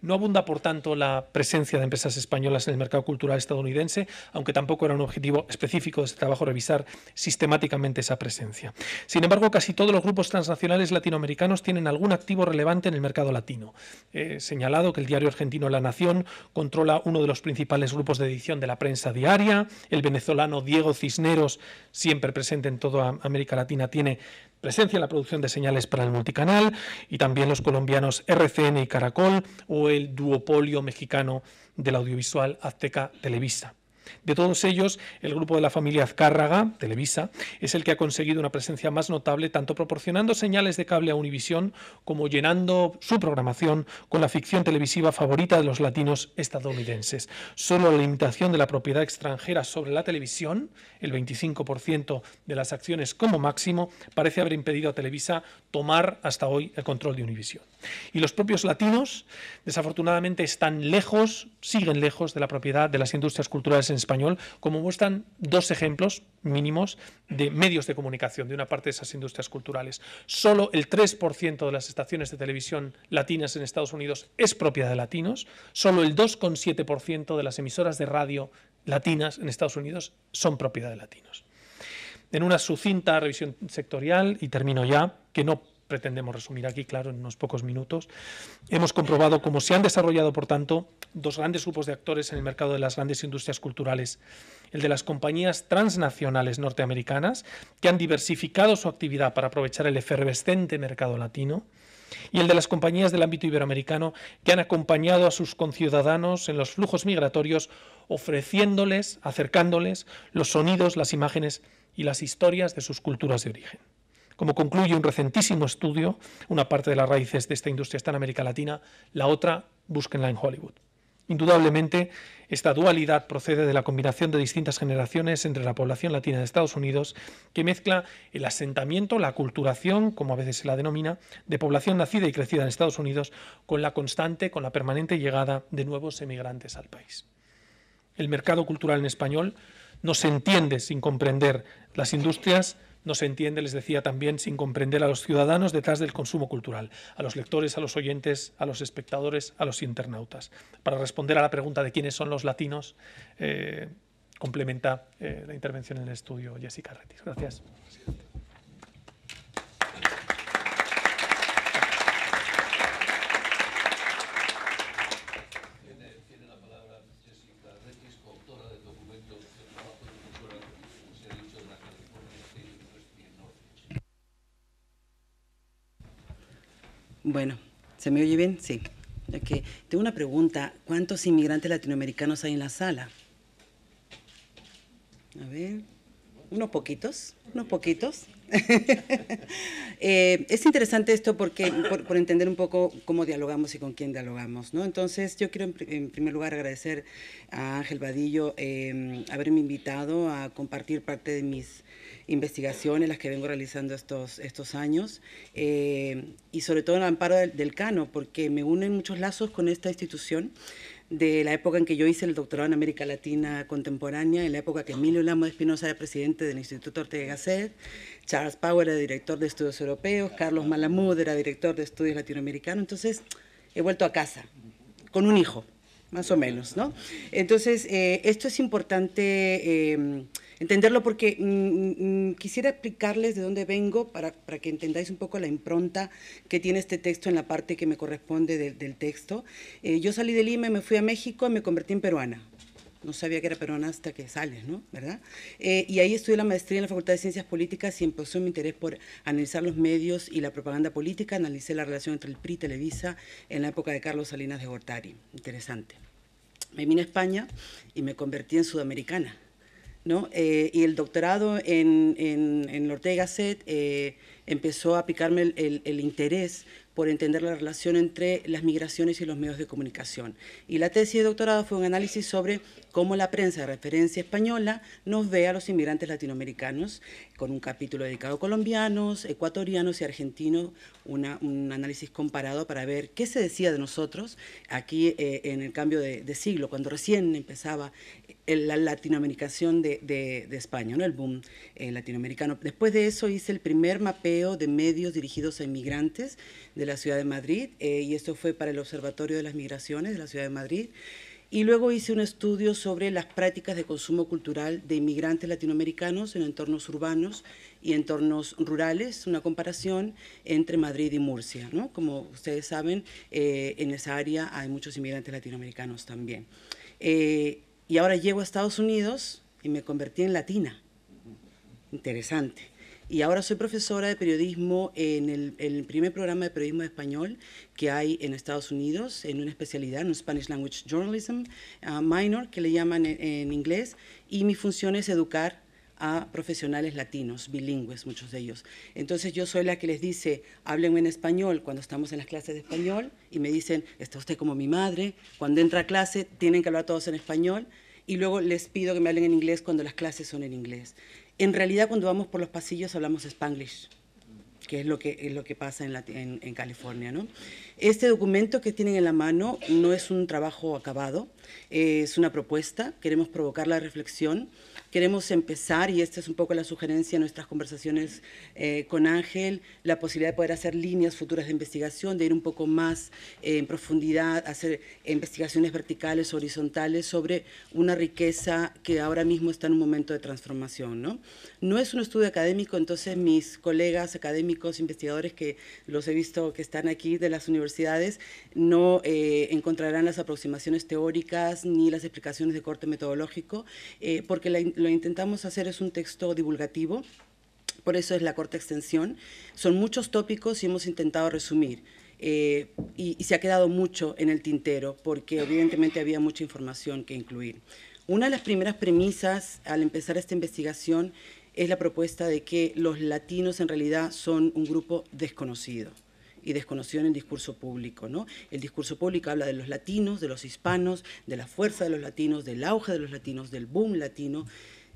C: No abunda, por tanto, la presencia de empresas españolas en el mercado cultural estadounidense, aunque tampoco era un objetivo específico de este trabajo revisar sistemáticamente esa presencia. Sin embargo, casi todos los grupos transnacionales latinoamericanos tienen algún activo relevante en el mercado latino. He señalado que el diario argentino La Nación controla uno de los principales grupos de edición de la prensa diaria, el venezolano Diego Cisneros, siempre presente en toda América Latina, tiene presencia en la producción de señales para el multicanal y también los colombianos RCN y Caracol o el duopolio mexicano del audiovisual Azteca Televisa. De todos ellos, el grupo de la familia Azcárraga, Televisa, es el que ha conseguido una presencia más notable, tanto proporcionando señales de cable a Univisión como llenando su programación con la ficción televisiva favorita de los latinos estadounidenses. Solo la limitación de la propiedad extranjera sobre la televisión, el 25% de las acciones como máximo, parece haber impedido a Televisa tomar hasta hoy el control de Univisión. Y los propios latinos, desafortunadamente, están lejos, siguen lejos de la propiedad de las industrias culturales en español, como muestran dos ejemplos mínimos de medios de comunicación de una parte de esas industrias culturales. Solo el 3% de las estaciones de televisión latinas en Estados Unidos es propiedad de latinos, solo el 2,7% de las emisoras de radio latinas en Estados Unidos son propiedad de latinos. En una sucinta revisión sectorial, y termino ya, que no pretendemos resumir aquí, claro, en unos pocos minutos. Hemos comprobado cómo se han desarrollado, por tanto, dos grandes grupos de actores en el mercado de las grandes industrias culturales. El de las compañías transnacionales norteamericanas, que han diversificado su actividad para aprovechar el efervescente mercado latino y el de las compañías del ámbito iberoamericano que han acompañado a sus conciudadanos en los flujos migratorios, ofreciéndoles, acercándoles los sonidos, las imágenes y las historias de sus culturas de origen como concluye un recentísimo estudio, una parte de las raíces de esta industria está en América Latina, la otra búsquenla en Hollywood. Indudablemente, esta dualidad procede de la combinación de distintas generaciones entre la población latina de Estados Unidos, que mezcla el asentamiento, la culturación, como a veces se la denomina, de población nacida y crecida en Estados Unidos, con la constante, con la permanente llegada de nuevos emigrantes al país. El mercado cultural en español no se entiende sin comprender las industrias, no se entiende, les decía también, sin comprender a los ciudadanos detrás del consumo cultural, a los lectores, a los oyentes, a los espectadores, a los internautas. Para responder a la pregunta de quiénes son los latinos, eh, complementa eh, la intervención en el estudio Jessica Retis. Gracias.
D: Bueno, ¿se me oye bien? Sí. que Tengo una pregunta. ¿Cuántos inmigrantes latinoamericanos hay en la sala? A ver, unos poquitos, unos poquitos. Eh, es interesante esto porque, por, entender un poco cómo dialogamos y con quién dialogamos, ¿no? Entonces, yo quiero en, primer lugar agradecer a Ángel Vadillo em, haberme invitado a compartir parte de mis investigaciones, las que vengo realizando estos, estos años, eh, y sobre todo en el amparo del, Cano, porque me unen muchos lazos con esta institución de la época en que yo hice el doctorado en América Latina contemporánea, en la época que Emilio Lamo de Espinosa era presidente del Instituto Ortega Gasset, Charles Power era director de estudios europeos, Carlos Malamud era director de estudios latinoamericanos, entonces he vuelto a casa con un hijo, más o menos, ¿no? Entonces, eh, esto es importante eh, entenderlo porque mm, mm, mm, quisiera explicarles de dónde vengo para, para, que entendáis un poco la impronta que tiene este texto en la parte que me corresponde del texto. Eh, yo salí de Lima, me fui a México y me convertí en peruana. No sabía que era peruana hasta que sales, ¿no? ¿Verdad? Eh, y ahí estudié la maestría en la Facultad de Ciencias Políticas y empezó mi interés por analizar los medios y la propaganda política. Analicé la relación entre el PRI y Televisa en la época de Carlos Salinas de Gortari. Interesante. Me vine a España y me convertí en sudamericana. Eh, y el doctorado en, en, en Ortega Set eh, empezó a picarme el, el, el, interés por entender la relación entre las migraciones y los medios de comunicación. Y la tesis de doctorado fue un análisis sobre cómo la prensa de referencia española nos ve a los inmigrantes latinoamericanos con un capítulo dedicado a colombianos, ecuatorianos y argentinos, una, un análisis comparado para ver qué se decía de nosotros aquí eh, en el cambio de, siglo, cuando recién empezaba eh, la latinoamericación de, España, ¿no? el boom eh, latinoamericano. Después de eso hice el primer mapeo de medios dirigidos a inmigrantes de la ciudad de Madrid, y esto fue para el Observatorio de las Migraciones de la ciudad de Madrid. Y luego hice un estudio sobre las prácticas de consumo cultural de inmigrantes latinoamericanos en entornos urbanos y entornos rurales, una comparación entre Madrid y Murcia. ¿no? Como ustedes saben, eh, en esa área hay muchos inmigrantes latinoamericanos también. Eh, y ahora llego a Estados Unidos y me convertí en latina. Interesante. Y ahora soy profesora de periodismo en el, primer programa de periodismo de español que hay en Estados Unidos, en una especialidad, en un Spanish Language Journalism ah, minor, que le llaman en, inglés. Y mi función es educar a profesionales latinos, bilingües, muchos de ellos. Entonces yo soy la que les dice, hablen en español cuando estamos en las clases de español, y me dicen, está usted como mi madre, cuando entra a clase tienen que hablar todos en español, y luego les pido que me hablen en inglés cuando las clases son en inglés. En realidad cuando vamos por los pasillos hablamos spanglish que es lo que es lo que pasa en, California. Este documento que tienen en la mano no es un trabajo acabado, es una propuesta, queremos provocar la reflexión Queremos empezar, y esta es un poco la sugerencia de nuestras conversaciones eh, con Ángel, la posibilidad de poder hacer líneas futuras de investigación, de ir un poco más eh, en profundidad, hacer investigaciones verticales, horizontales, sobre una riqueza que ahora mismo está en un momento de transformación. No, no es un estudio académico, entonces mis colegas académicos, investigadores que los he visto que están aquí de las universidades, no eh, encontrarán las aproximaciones teóricas ni las explicaciones de corte metodológico, porque la lo intentamos hacer es un texto divulgativo, por eso es la corta extensión. Son muchos tópicos y hemos intentado resumir. Eh, y, se ha quedado mucho en el tintero porque evidentemente había mucha información que incluir. Una de las primeras premisas al empezar esta investigación es la propuesta de que los latinos en realidad son un grupo desconocido y desconocido en el discurso público. ¿no? El discurso público habla de los latinos, de los hispanos, de la fuerza de los latinos, del auge de los latinos, del boom latino.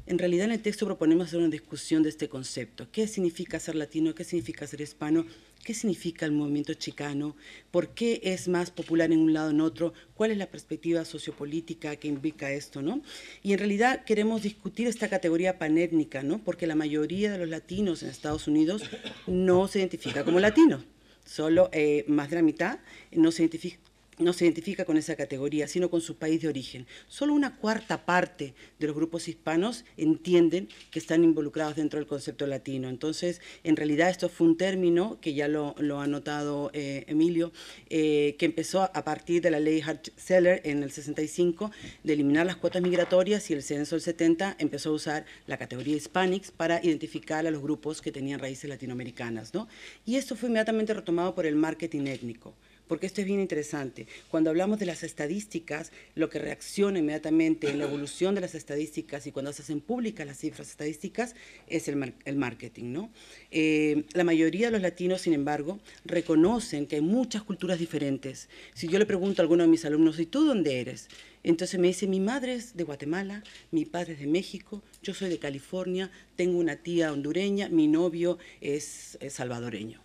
D: En realidad en el texto proponemos hacer una discusión de este concepto. ¿Qué significa ser latino? ¿Qué significa ser hispano? ¿Qué significa el movimiento chicano? ¿Por qué es más popular en un lado o en otro? ¿Cuál es la perspectiva sociopolítica que implica esto? ¿no? Y en realidad queremos discutir esta categoría panétnica, ¿no? porque la mayoría de los latinos en Estados Unidos no se identifica como latino. Solo eh, más de la mitad no se identifica no se identifica con esa categoría, sino con su país de origen. Solo una cuarta parte de los grupos hispanos entienden que están involucrados dentro del concepto latino. Entonces, en realidad esto fue un término, que ya lo, ha notado eh, Emilio, eh, que empezó a partir de la ley Hart-Seller en el 65, de eliminar las cuotas migratorias y el censo del 70 empezó a usar la categoría Hispanics para identificar a los grupos que tenían raíces latinoamericanas. ¿no? Y esto fue inmediatamente retomado por el marketing étnico porque esto es bien interesante. Cuando hablamos de las estadísticas, lo que reacciona inmediatamente en la evolución de las estadísticas y cuando se hacen públicas las cifras estadísticas es el, marketing. ¿no? Eh, la mayoría de los latinos, sin embargo, reconocen que hay muchas culturas diferentes. Si yo le pregunto a alguno de mis alumnos, ¿y tú dónde eres? Entonces me dice, mi madre es de Guatemala, mi padre es de México, yo soy de California, tengo una tía hondureña, mi novio es salvadoreño.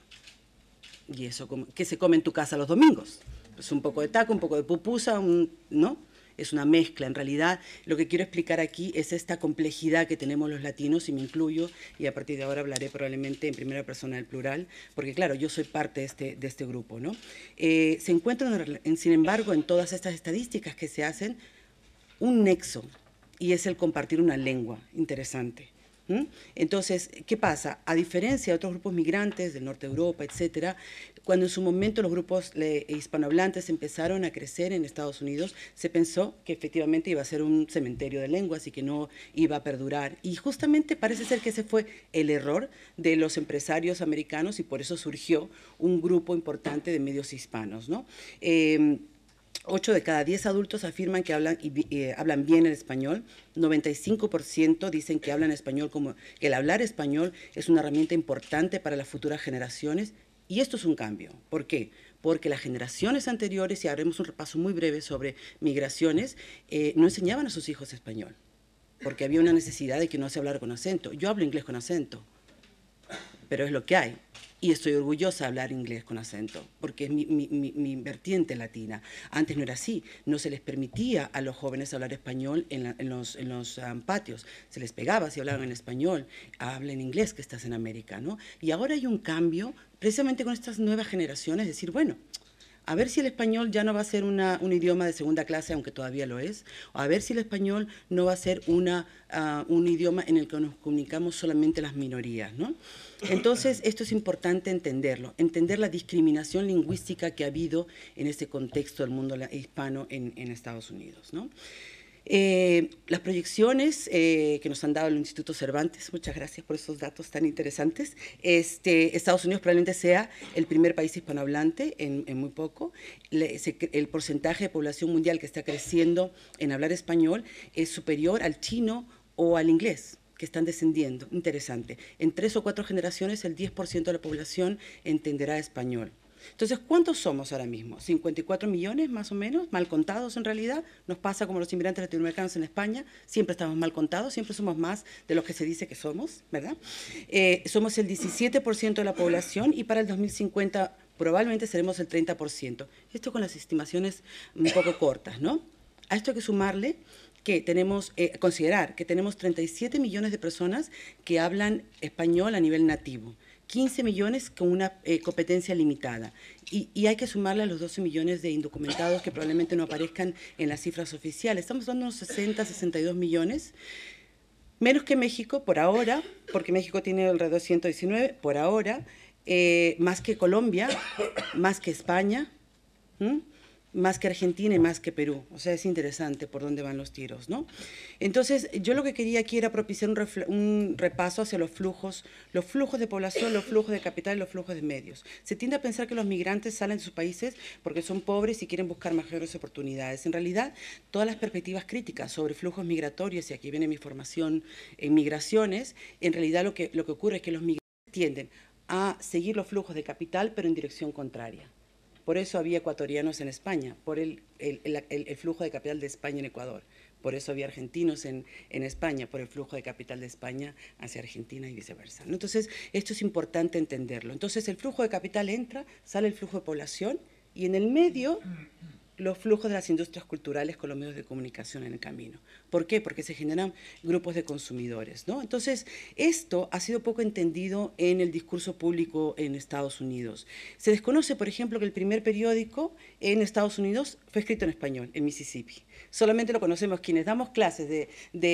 D: ¿Y eso qué se come en tu casa los domingos? Pues un poco de taco, un poco de pupusa, ¿no? Es una mezcla. En realidad, lo que quiero explicar aquí es esta complejidad que tenemos los latinos, y me incluyo, y a partir de ahora hablaré probablemente en primera persona del plural, porque claro, yo soy parte de este, este grupo, ¿no? Eh, se encuentran, sin embargo, en todas estas estadísticas que se hacen, un nexo, y es el compartir una lengua interesante. Entonces, ¿qué pasa? A diferencia de otros grupos migrantes del norte de Europa, etcétera, cuando en su momento los grupos eh, hispanohablantes empezaron a crecer en Estados Unidos, se pensó que efectivamente iba a ser un cementerio de lenguas y que no iba a perdurar. Y justamente parece ser que ese fue el error de los empresarios americanos y por eso surgió un grupo importante de medios hispanos. ¿no? Eh, 8 de cada 10 adultos afirman que hablan, eh, hablan bien el español, 95% dicen que hablan español como el hablar español es una herramienta importante para las futuras generaciones y esto es un cambio. ¿Por qué? Porque las generaciones anteriores, y haremos un repaso muy breve sobre migraciones, eh, no enseñaban a sus hijos español, porque había una necesidad de que no se hablara con acento. Yo hablo inglés con acento, pero es lo que hay y estoy orgullosa de hablar inglés con acento, porque es mi, vertiente latina. Antes no era así, no se les permitía a los jóvenes hablar español en, los, um, patios, se les pegaba si hablaban en español, habla inglés que estás en América, ¿no? Y ahora hay un cambio precisamente con estas nuevas generaciones, decir, bueno, a ver si el español ya no va a ser un idioma de segunda clase, aunque todavía lo es, a ver si el español no va a ser una, ah, un idioma en el que nos comunicamos solamente las minorías. ¿no? Entonces, esto es importante entenderlo, entender la discriminación lingüística que ha habido en este contexto del mundo hispano en, en Estados Unidos. ¿no? Eh, las proyecciones eh, que nos han dado el Instituto Cervantes, muchas gracias por esos datos tan interesantes. Este, Estados Unidos probablemente sea el primer país hispanohablante en, muy poco. el porcentaje de población mundial que está creciendo en hablar español es superior al chino o al inglés que están descendiendo. Interesante. En tres o cuatro generaciones el 10% de la población entenderá español. Entonces, ¿cuántos somos ahora mismo? 54 millones más o menos, mal contados en realidad. Nos pasa como los inmigrantes latinoamericanos en España, siempre estamos mal contados, siempre somos más de los que se dice que somos, ¿verdad? Eh, somos el 17% de la población y para el 2050 probablemente seremos el 30%. Esto con las estimaciones un poco cortas, ¿no? A esto hay que sumarle que tenemos, eh, considerar que tenemos 37 millones de personas que hablan español a nivel nativo. 15 millones con una eh, competencia limitada. Y, hay que sumarle a los 12 millones de indocumentados que probablemente no aparezcan en las cifras oficiales. Estamos dando unos 60, 62 millones, menos que México por ahora, porque México tiene alrededor de 119 por ahora, eh, más que Colombia, más que España más que Argentina y más que Perú. O sea, es interesante por dónde van los tiros, ¿no? Entonces, yo lo que quería aquí era propiciar un, repaso hacia los flujos, los flujos de población, los flujos de capital y los flujos de medios. Se tiende a pensar que los migrantes salen de sus países porque son pobres y quieren buscar mayores oportunidades. En realidad, todas las perspectivas críticas sobre flujos migratorios, y aquí viene mi formación en migraciones, en realidad lo que, lo que ocurre es que los migrantes tienden a seguir los flujos de capital, pero en dirección contraria. Por eso había ecuatorianos en España, por el, flujo de capital de España en Ecuador. Por eso había argentinos en, España, por el flujo de capital de España hacia Argentina y viceversa. Entonces, esto es importante entenderlo. Entonces, el flujo de capital entra, sale el flujo de población y en el medio los flujos de las industrias culturales con los medios de comunicación en el camino. ¿Por qué? Porque se generan grupos de consumidores. ¿no? Entonces, esto ha sido poco entendido en el discurso público en Estados Unidos. Se desconoce, por ejemplo, que el primer periódico en Estados Unidos fue escrito en español, en Mississippi solamente lo conocemos quienes damos clases de,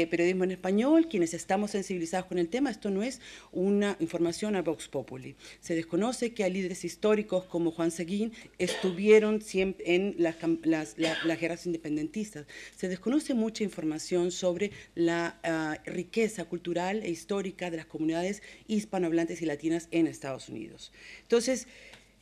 D: periodismo en español, quienes estamos sensibilizados con el tema, esto no es una información a Vox Populi. Se desconoce que a líderes históricos como Juan Seguín estuvieron siempre en las, guerras independentistas. Se desconoce mucha información sobre la ah, riqueza cultural e histórica de las comunidades hispanohablantes y latinas en Estados Unidos. Entonces,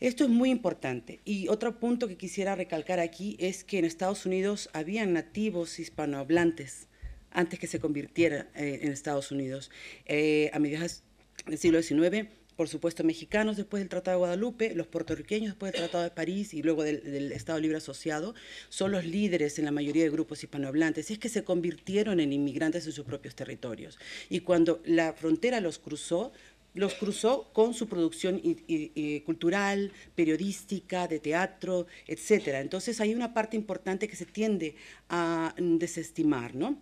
D: esto es muy importante. Y otro punto que quisiera recalcar aquí es que en Estados Unidos habían nativos hispanohablantes antes que se convirtiera eh, en Estados Unidos. Eh, a mediados del siglo XIX, por supuesto, mexicanos después del Tratado de Guadalupe, los puertorriqueños después del Tratado de París y luego del Estado Libre Asociado, son los líderes en la mayoría de grupos hispanohablantes. Y es que se convirtieron en inmigrantes en sus propios territorios. Y cuando la frontera los cruzó, los cruzó con su producción cultural, periodística, de teatro, etcétera. Entonces hay una parte importante que se tiende a desestimar, ¿no?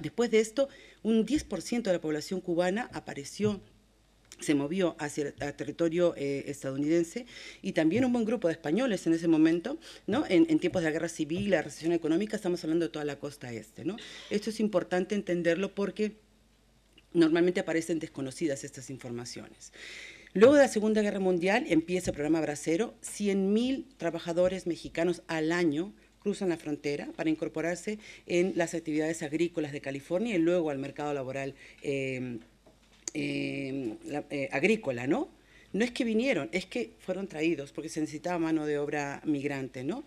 D: Después de esto, un 10% de la población cubana apareció se movió hacia el territorio eh, estadounidense y también un buen grupo de españoles en ese momento, ¿no? En, tiempos de la guerra civil, la recesión económica, estamos hablando de toda la costa este. ¿no? Esto es importante entenderlo porque normalmente aparecen desconocidas estas informaciones. Luego de la Segunda Guerra Mundial empieza el programa Bracero, 100.000 trabajadores mexicanos al año cruzan la frontera para incorporarse en las actividades agrícolas de California y luego al mercado laboral em, em, eh, agrícola, ¿no? No es que vinieron, es que fueron traídos porque se necesitaba mano de obra migrante, ¿no?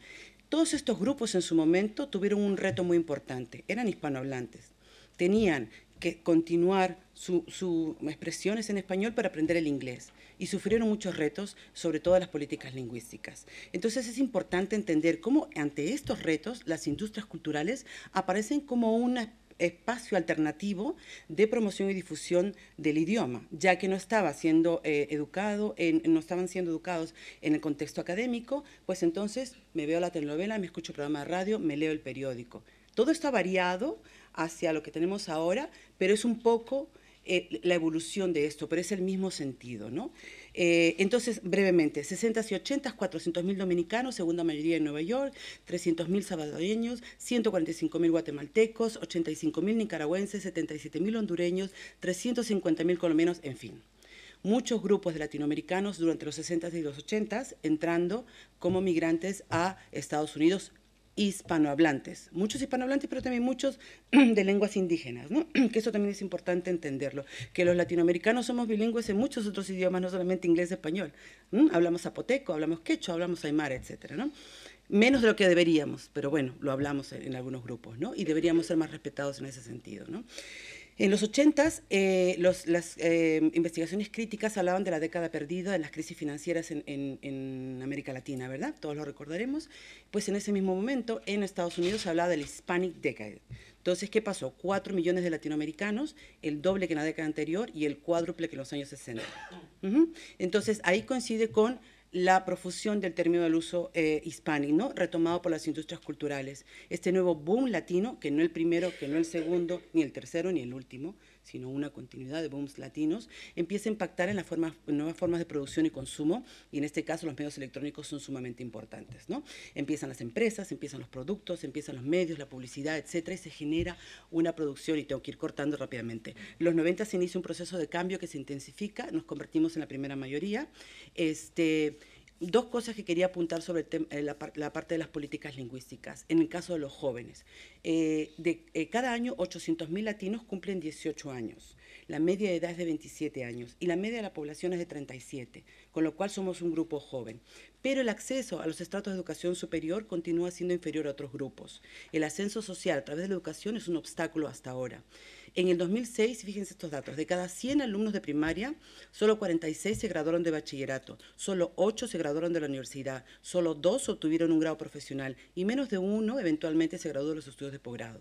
D: Todos estos grupos en su momento tuvieron un reto muy importante, eran hispanohablantes, tenían que continuar sus expresiones en español para aprender el inglés y sufrieron muchos retos, sobre todo las políticas lingüísticas. Entonces es importante entender cómo ante estos retos las industrias culturales aparecen como un espacio alternativo de promoción y difusión del idioma, ya que no estaba siendo eh, educado, no estaban siendo educados en el contexto académico, pues entonces me veo la telenovela, me escucho programa de radio, me leo el periódico. Todo está variado hacia lo que tenemos ahora, pero es un poco eh, la evolución de esto, pero es el mismo sentido, ¿no? Eh, entonces, brevemente, 60 y 80, 400 mil dominicanos, segunda mayoría en Nueva York, 300 mil salvadoreños, 145 mil guatemaltecos, 85 mil nicaragüenses, 77 mil hondureños, 350 mil colombianos, en fin. Muchos grupos de latinoamericanos durante los 60 y los 80 entrando como migrantes a Estados Unidos hispanohablantes, muchos hispanohablantes, pero también muchos de lenguas indígenas, que eso también es importante entenderlo, que los latinoamericanos somos bilingües en muchos otros idiomas, no solamente inglés y español, hablamos zapoteco, hablamos quechua, hablamos aymara, etcétera, menos de lo que deberíamos, pero bueno, lo hablamos en, algunos grupos, ¿no? y deberíamos ser más respetados en ese sentido. ¿no? En los 80 eh, las eh, investigaciones críticas hablaban de la década perdida, de las crisis financieras en, en, América Latina, ¿verdad? Todos lo recordaremos. Pues en ese mismo momento, en Estados Unidos se hablaba del Hispanic Decade. Entonces, ¿qué pasó? Cuatro millones de latinoamericanos, el doble que en la década anterior y el cuádruple que en los años 60. Entonces, ahí coincide con la profusión del término del uso eh, hispánico, retomado por las industrias culturales. Este nuevo boom latino, que no el primero, que no el segundo, ni el tercero, ni el último, sino una continuidad de booms latinos, empieza a impactar en, las nuevas formas de producción y consumo, y en este caso los medios electrónicos son sumamente importantes. ¿no? Empiezan las empresas, empiezan los productos, empiezan los medios, la publicidad, etcétera, y se genera una producción, y tengo que ir cortando rápidamente. Los 90 se inicia un proceso de cambio que se intensifica, nos convertimos en la primera mayoría. Este, dos cosas que quería apuntar sobre eh, la, parte de las políticas lingüísticas, en el caso de los jóvenes. Eh, de, eh, cada año 800.000 latinos cumplen 18 años, la media de edad es de 27 años y la media de la población es de 37, con lo cual somos un grupo joven. Pero el acceso a los estratos de educación superior continúa siendo inferior a otros grupos. El ascenso social a través de la educación es un obstáculo hasta ahora. En el 2006, fíjense estos datos, de cada 100 alumnos de primaria, solo 46 se graduaron de bachillerato, solo 8 se graduaron de la universidad, solo 2 obtuvieron un grado profesional y menos de uno eventualmente se graduó de los estudios de posgrado.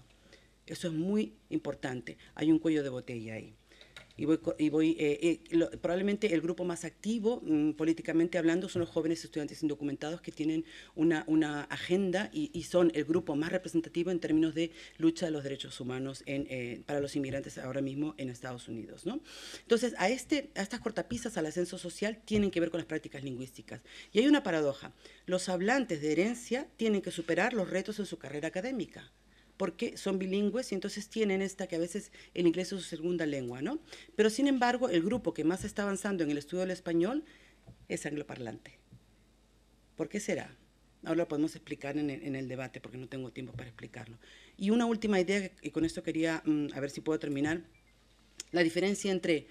D: Eso es muy importante, hay un cuello de botella ahí y voy, eh, eh, probablemente el grupo más activo mm, políticamente hablando son los jóvenes estudiantes indocumentados que tienen una, agenda y, son el grupo más representativo en términos de lucha de los derechos humanos eh, para los inmigrantes ahora mismo en Estados Unidos. Entonces, este, a estas cortapisas al ascenso social tienen que ver con las prácticas lingüísticas. Y hay una paradoja, los hablantes de herencia tienen que superar los retos en su carrera académica porque son bilingües y entonces tienen esta que a veces el inglés es su segunda lengua, ¿no? Pero sin embargo, el grupo que más está avanzando en el estudio del español es angloparlante. ¿Por qué será? Ahora lo podemos explicar en el, en el, debate porque no tengo tiempo para explicarlo. Y una última idea, y con esto quería, mm, a ver si puedo terminar, la diferencia entre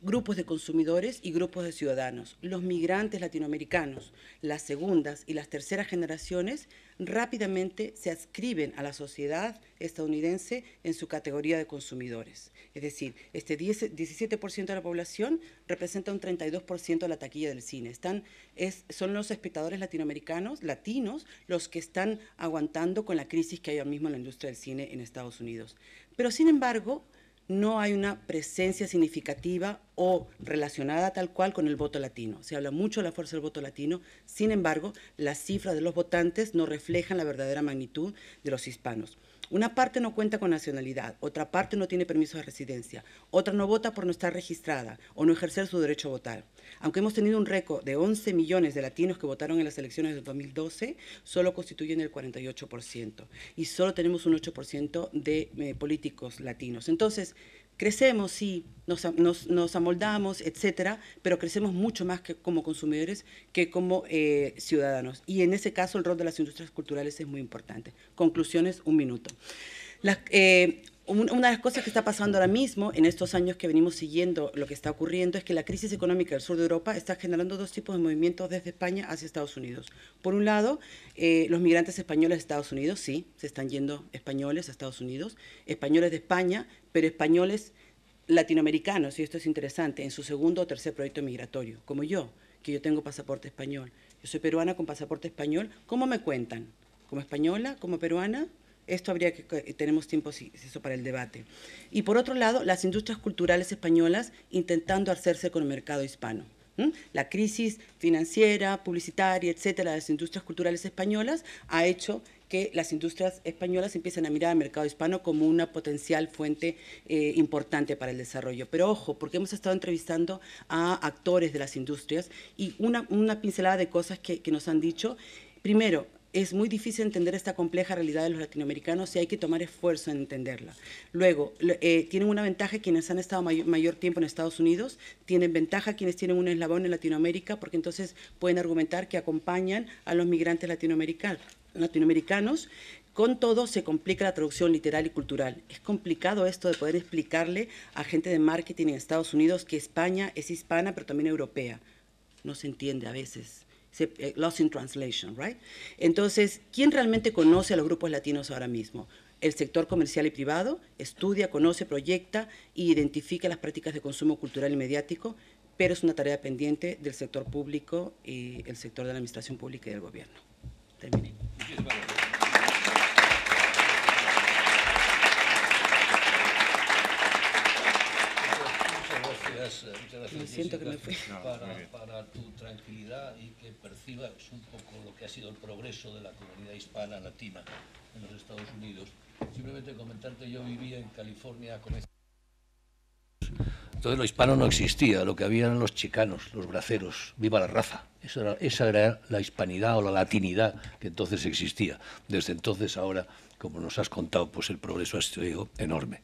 D: grupos de consumidores y grupos de ciudadanos, los migrantes latinoamericanos, las segundas y las terceras generaciones rápidamente se adscriben a la sociedad estadounidense en su categoría de consumidores. Es decir, este 17% de la población representa un 32% de la taquilla del cine. Están, es, son los espectadores latinoamericanos, latinos, los que están aguantando con la crisis que hay ahora mismo en la industria del cine en Estados Unidos. Pero sin embargo, no hay una presencia significativa o relacionada tal cual con el voto latino. Se habla mucho de la fuerza del voto latino, sin embargo, las cifras de los votantes no reflejan la verdadera magnitud de los hispanos. Una parte no cuenta con nacionalidad, otra parte no tiene permiso de residencia, otra no vota por no estar registrada o no ejercer su derecho a votar. Aunque hemos tenido un récord de 11 millones de latinos que votaron en las elecciones del 2012, solo constituyen el 48% y solo tenemos un 8% de eh, políticos latinos. Entonces, Crecemos, sí, nos, amoldamos, etcétera, pero crecemos mucho más que como consumidores que como eh, ciudadanos. Y en ese caso el rol de las industrias culturales es muy importante. Conclusiones, un minuto. Eh, una de las cosas que está pasando ahora mismo, en estos años que venimos siguiendo lo que está ocurriendo, es que la crisis económica del sur de Europa está generando dos tipos de movimientos desde España hacia Estados Unidos. Por un lado, eh, los migrantes españoles a Estados Unidos, sí, se están yendo españoles a Estados Unidos, españoles de España, pero españoles latinoamericanos, y esto es interesante, en su segundo o tercer proyecto migratorio, como yo, que yo tengo pasaporte español. Yo soy peruana con pasaporte español. ¿Cómo me cuentan? ¿Como española? ¿Como peruana? Esto habría que, eh, tenemos tiempo eso para el debate. Y por otro lado, las industrias culturales españolas intentando hacerse con el mercado hispano. La crisis financiera, publicitaria, etcétera, de las industrias culturales españolas ha hecho que las industrias españolas empiecen a mirar al mercado hispano como una potencial fuente eh, importante para el desarrollo. Pero ojo, porque hemos estado entrevistando a actores de las industrias y una, pincelada de cosas que, que nos han dicho. Primero, es muy difícil entender esta compleja realidad de los latinoamericanos y hay que tomar esfuerzo en entenderla. Luego, eh, tienen una ventaja quienes han estado mayor, mayor, tiempo en Estados Unidos, tienen ventaja quienes tienen un eslabón en Latinoamérica, porque entonces pueden argumentar que acompañan a los migrantes latinoamericanos, latinoamericanos con todo se complica la traducción literal y cultural. Es complicado esto de poder explicarle a gente de marketing en Estados Unidos que España es hispana pero también europea. No se entiende a veces. Eh, lost in Translation, right? Entonces, ¿quién realmente conoce a los grupos latinos ahora mismo? El sector comercial y privado estudia, conoce, proyecta e identifica las prácticas de consumo cultural y mediático, pero es una tarea pendiente del sector público y el sector de la administración pública y del gobierno. Terminé.
B: Eh, muchas gracias. siento que me Para, tu tranquilidad y que percibas un poco lo que ha sido el progreso de la comunidad hispana latina en los Estados Unidos. Simplemente comentarte, yo vivía en California entonces lo hispano no existía, lo que había eran los chicanos, los braceros, viva la raza. Esa era, esa era, la hispanidad o la latinidad que entonces existía. Desde entonces ahora, como nos has contado, pues el progreso ha sido enorme.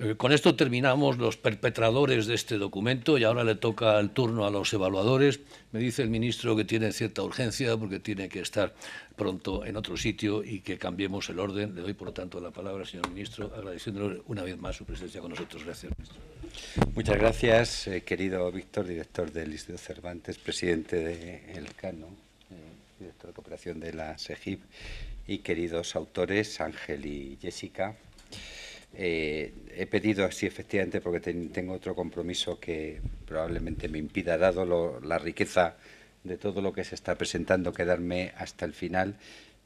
B: Eh, con esto terminamos los perpetradores de este documento y ahora le toca el turno a los evaluadores. Me dice el ministro que tiene cierta urgencia porque tiene que estar pronto en otro sitio y que cambiemos el orden. Le doy, por lo tanto, la palabra, señor ministro,
E: agradeciéndole
B: una vez más su presencia con nosotros. Gracias, ministro.
E: Muchas gracias, eh, querido Víctor, director del Instituto Cervantes, presidente del el CANO, eh, director de cooperación de la SEGIP, y queridos autores Ángel y Jessica. Eh, he pedido así efectivamente porque tengo otro compromiso que probablemente me impida, dado la riqueza de todo lo que se está presentando, quedarme hasta el final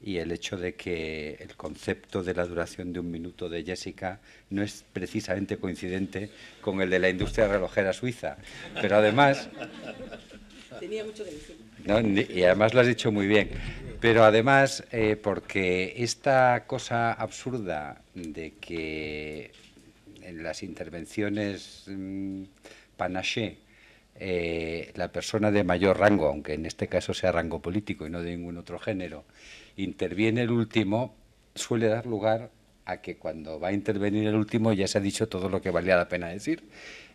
E: y el hecho de que el concepto de la duración de un minuto de Jessica no es precisamente coincidente con el de la industria relojera suiza. Pero además... Tenía mucho y además lo has dicho muy bien. Pero además, eh, porque esta cosa absurda de que en las intervenciones mm, panache panaché, eh, la persona de mayor rango, aunque en este caso sea rango político y no de ningún otro género, interviene el último, suele dar lugar a que cuando va a intervenir el último ya se ha dicho todo lo que valía la pena decir.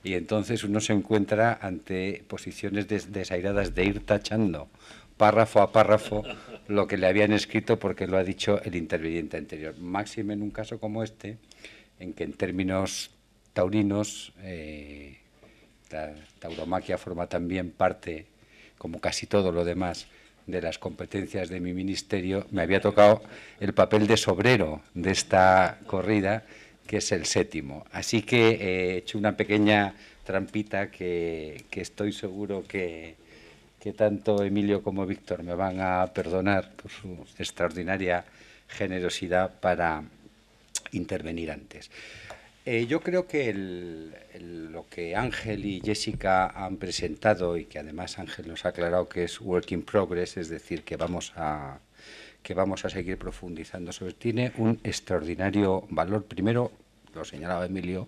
E: Y entonces uno se encuentra ante posiciones desairadas de ir tachando párrafo a párrafo lo que le habían escrito porque lo ha dicho el interviniente anterior. Máximo en un caso como este, en que en términos taurinos, la eh, tauromaquia forma también parte, como casi todo lo demás, de las competencias de mi ministerio, me había tocado el papel de sobrero de esta corrida, que es el séptimo. Así que eh, he hecho una pequeña trampita que, estoy seguro que tanto Emilio como Víctor me van a perdonar por su extraordinaria generosidad para intervenir antes. Eh, yo creo que lo que Ángel y Jessica han presentado y que además Ángel nos ha aclarado que es work in progress, es decir, que vamos a que vamos a seguir profundizando sobre tiene un extraordinario valor. Primero, lo señalaba Emilio,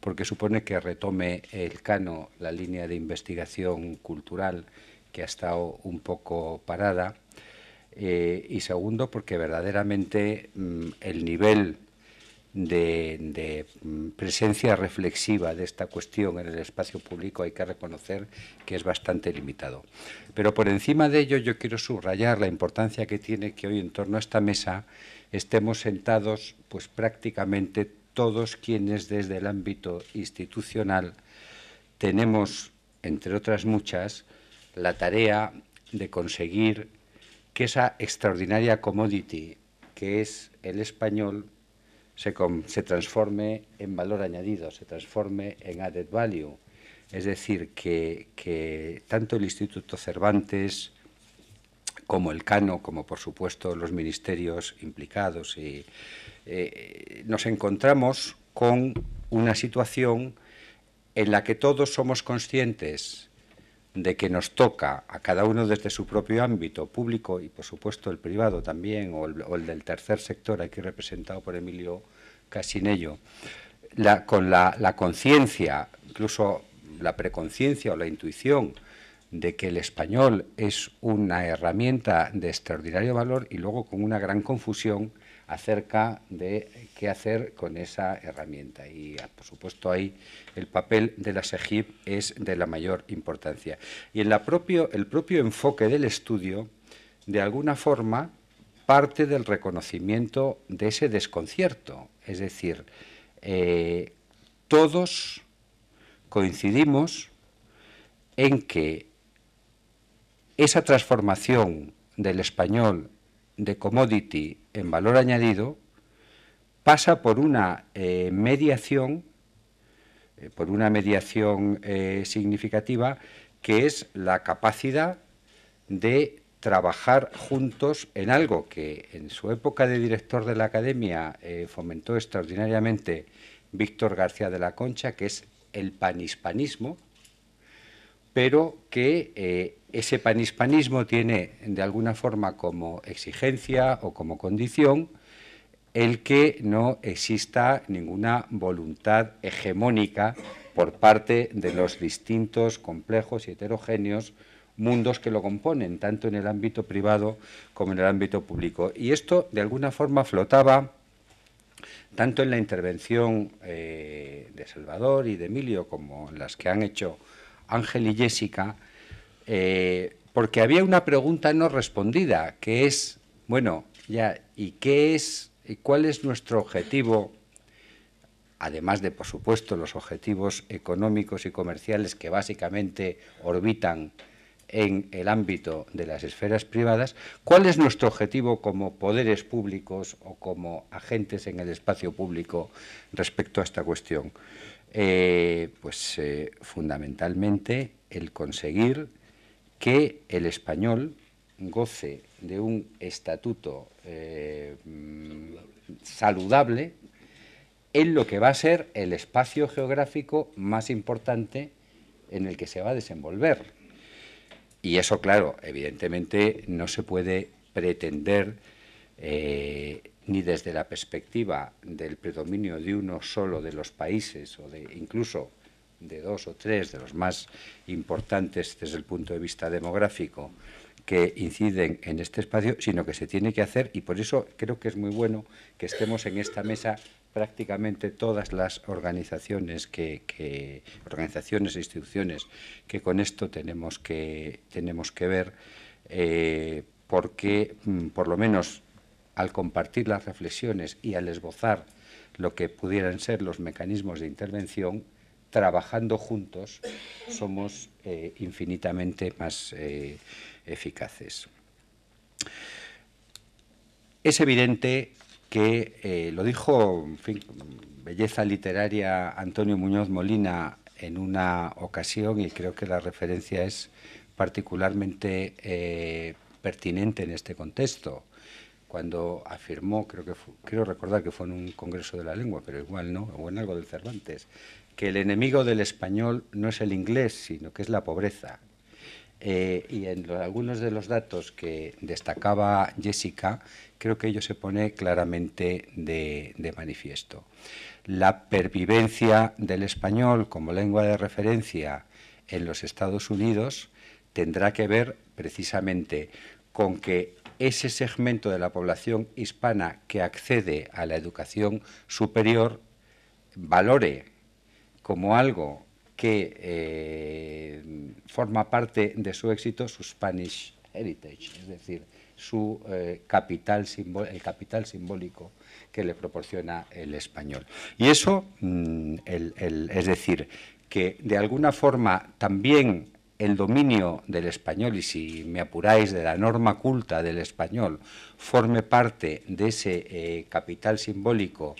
E: porque supone que retome el cano, la línea de investigación cultural que ha estado un poco parada. Eh, y segundo, porque verdaderamente mm, el nivel de, mm, presencia reflexiva de esta cuestión en el espacio público hay que reconocer que es bastante limitado. Pero por encima de ello yo quiero subrayar la importancia que tiene que hoy en torno a esta mesa estemos sentados pues prácticamente todos quienes desde el ámbito institucional tenemos, entre otras muchas, la tarea de conseguir que esa extraordinaria commodity que es el español se, transforme en valor añadido, se transforme en added value. Es decir, que, tanto el Instituto Cervantes como el Cano, como por supuesto los ministerios implicados, y, eh, nos encontramos con una situación en la que todos somos conscientes de que nos toca a cada uno desde su propio ámbito público y por supuesto el privado también o el, del tercer sector aquí representado por Emilio Casinello, con la, la conciencia, incluso la preconciencia o la intuición de que el español es una herramienta de extraordinario valor y luego con una gran confusión acerca de qué hacer con esa herramienta. Y, ah, por supuesto, ahí el papel de la SEGIP es de la mayor importancia. Y en la el propio enfoque del estudio, de alguna forma, parte del reconocimiento de ese desconcierto. Es decir, eh, todos coincidimos en que esa transformación del español de commodity en valor añadido pasa por una eh, mediación, eh, por una mediación eh, significativa, que es la capacidad de trabajar juntos en algo que en su época de director de la academia fomentó extraordinariamente Víctor García de la Concha, que es el panhispanismo, pero que ese panhispanismo tiene de alguna forma como exigencia o como condición el que no exista ninguna voluntad hegemónica por parte de los distintos complejos y heterogéneos mundos que lo componen, tanto en el ámbito privado como en el ámbito público. Y esto, de alguna forma, flotaba tanto en la intervención eh, de Salvador y de Emilio como en las que han hecho Ángel y Jessica, eh, porque había una pregunta no respondida, que es, bueno, ya, ¿y qué es, y cuál es nuestro objetivo? Además de, por supuesto, los objetivos económicos y comerciales que básicamente orbitan en el ámbito de las esferas privadas, cuál es nuestro objetivo como poderes públicos o como agentes en el espacio público respecto a esta cuestión. Eh, pues eh, fundamentalmente el conseguir que el español goce de un estatuto eh, mm, saludable. en lo que va a ser el espacio geográfico más importante en el que se va a desenvolver. Y eso, claro, evidentemente no se puede pretender eh, ni desde la perspectiva del predominio de uno solo de los países o de incluso de dos o tres de los más importantes desde el punto de vista demográfico que inciden en este espacio, sino que se tiene que hacer y por eso creo que es muy bueno que estemos en esta mesa prácticamente todas las organizaciones que, organizaciones e instituciones que con esto tenemos que tenemos que ver eh, porque mm, por lo menos al compartir las reflexiones y al esbozar lo que pudieran ser los mecanismos de intervención trabajando juntos somos eh, infinitamente más eh, eficaces. Es evidente que, eh, lo dijo en fin, belleza literaria Antonio Muñoz Molina en una ocasión, y creo que la referencia es particularmente pertinente en este contexto, cuando afirmó, creo, que recordar que fue en un Congreso de la Lengua, pero igual no, o en algo del Cervantes, que el enemigo del español no es el inglés, sino que es la pobreza. Eh, y en algunos de los datos que destacaba Jessica, creo que ello se pone claramente de manifiesto. La pervivencia del español como lengua de referencia en los Estados Unidos tendrá que ver precisamente con que ese segmento de la población hispana que accede a la educación superior valore como algo que eh, forma parte de su éxito, su Spanish heritage, es decir, su eh, capital el capital simbólico que le proporciona el español. Y eso, mm, es decir, que de alguna forma también el dominio del español, y si me apuráis de la norma culta del español, forme parte de ese eh, capital simbólico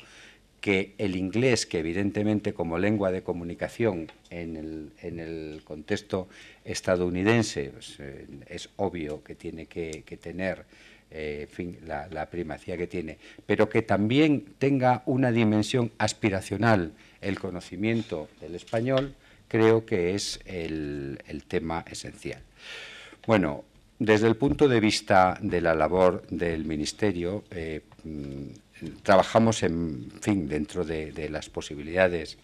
E: que el inglés, que evidentemente como lengua de comunicación en el, contexto estadounidense pues, eh, es obvio que tiene que, tener eh, la, primacía que tiene, pero que también tenga una dimensión aspiracional el conocimiento del español, creo que es el, tema esencial. Bueno, desde el punto de vista de la labor del Ministerio, eh, mm, trabajamos en fin dentro de, las posibilidades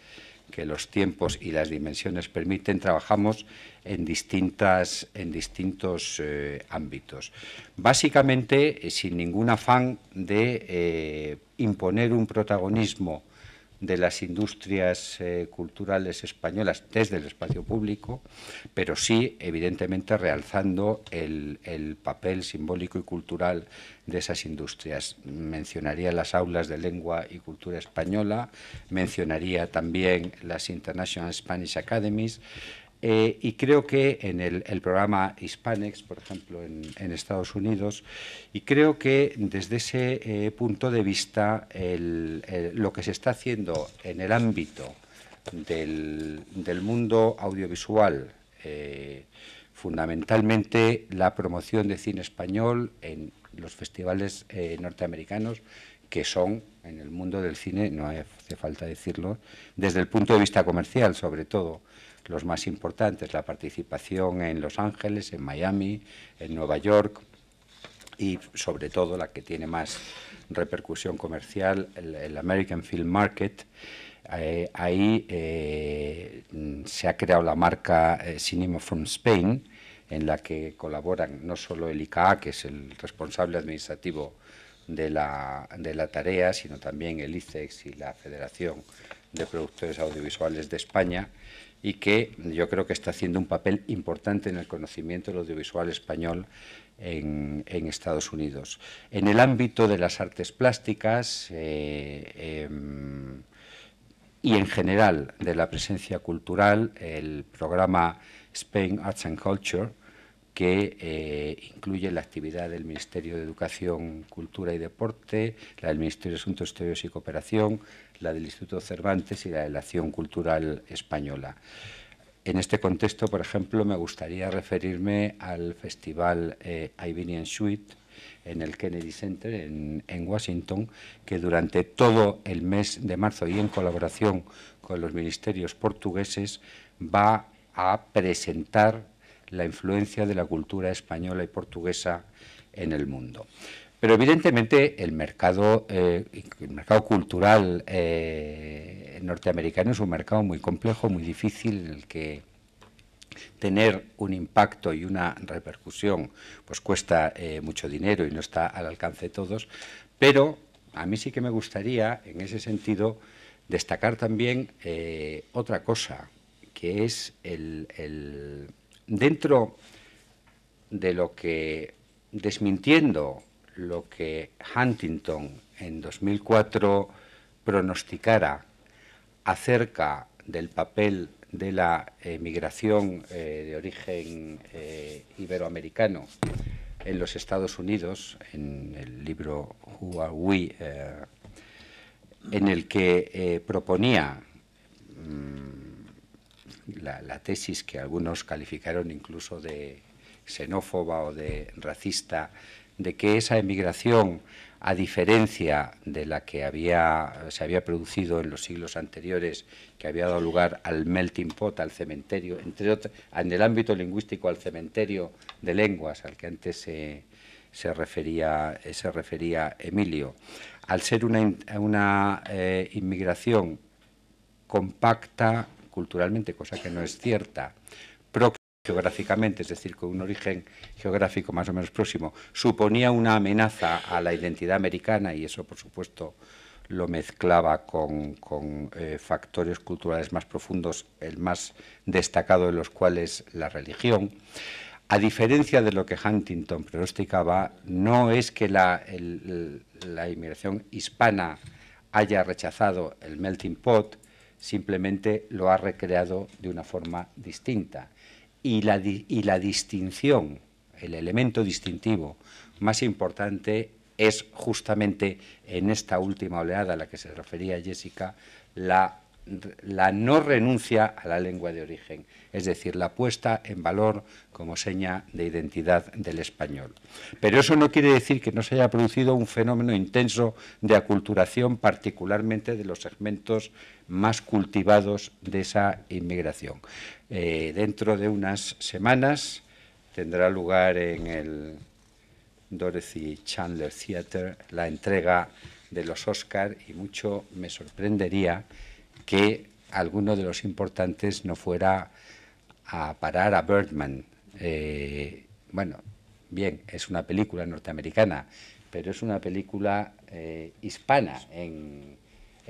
E: que los tiempos y las dimensiones permiten, trabajamos en, distintas, en distintos eh, ámbitos. Básicamente, eh, sin ningún afán de eh, imponer un protagonismo de las industrias eh, culturales españolas desde el espacio público, pero sí, evidentemente, realzando el, papel simbólico y cultural de esas industrias. Mencionaría las aulas de lengua y cultura española, mencionaría también las International Spanish Academies, eh, y creo que en el, programa Hispanics, por ejemplo, en, Estados Unidos, y creo que desde ese eh, punto de vista lo que se está haciendo en el ámbito del, mundo audiovisual, eh, fundamentalmente la promoción de cine español en los festivales norteamericanos, que son en el mundo del cine, no hace falta decirlo, desde el punto de vista comercial sobre todo, los más importantes, la participación en Los Ángeles, en Miami, en Nueva York y sobre todo la que tiene más repercusión comercial, el, American Film Market. Eh, ahí eh, se ha creado la marca eh, Cinema from Spain, en la que colaboran no solo el ICA, que es el responsable administrativo de la, de la tarea, sino también el ICEX y la Federación de Productores Audiovisuales de España, y que yo creo que está haciendo un papel importante en el conocimiento del audiovisual español en, Estados Unidos. En el ámbito de las artes plásticas eh, em, y en general de la presencia cultural, el programa Spain Arts and Culture, que eh, incluye la actividad del Ministerio de Educación, Cultura y Deporte, la del Ministerio de Asuntos Exteriores y Cooperación, la del Instituto Cervantes y la de la Acción Cultural Española. En este contexto, por ejemplo, me gustaría referirme al festival eh, Ibinian Suite en el Kennedy Center en, Washington, que durante todo el mes de marzo y en colaboración con los ministerios portugueses va a presentar la influencia de la cultura española y portuguesa en el mundo. Pero evidentemente el mercado, eh, mercado cultural eh, norteamericano es un mercado muy complejo, muy difícil, en el que tener un impacto y una repercusión pues cuesta eh, mucho dinero y no está al alcance de todos. Pero a mí sí que me gustaría, en ese sentido, destacar también otra cosa, que es el dentro de lo que desmintiendo lo que Huntington en 2004 pronosticara acerca del papel de la emigración eh, de origen eh, iberoamericano en los Estados Unidos, en el libro Who Are We, eh, en el que proponía mm, la tesis que algunos calificaron incluso de xenófoba o de racista de que esa emigración, a diferencia de la que se había producido en los siglos anteriores, que había dado lugar al melting pot, al cementerio, entre otras, en el ámbito lingüístico al cementerio de lenguas, al que antes se, refería, se refería Emilio, al ser una, eh, inmigración compacta culturalmente, cosa que no es cierta, geográficamente, es decir, con un origen geográfico más o menos próximo, suponía una amenaza a la identidad americana y eso, por supuesto, lo mezclaba con, eh, factores culturales más profundos, el más destacado de los cuales la religión. A diferencia de lo que Huntington pronosticaba, no es que la inmigración hispana haya rechazado el melting pot, simplemente lo ha recreado de una forma distinta y la, y la distinción, el elemento distintivo más importante es justamente en esta última oleada a la que se refería Jessica, la, la no renuncia a la lengua de origen, es decir, la puesta en valor como seña de identidad del español. Pero eso no quiere decir que no se haya producido un fenómeno intenso de aculturación, particularmente de los segmentos más cultivados de esa inmigración. Eh, dentro de unas semanas tendrá lugar en el Dorothy Chandler Theater la entrega de los Oscar y mucho me sorprendería que alguno de los importantes no fuera a parar a Birdman. Eh, bueno, bien, es una película norteamericana, pero es una película eh, hispana en,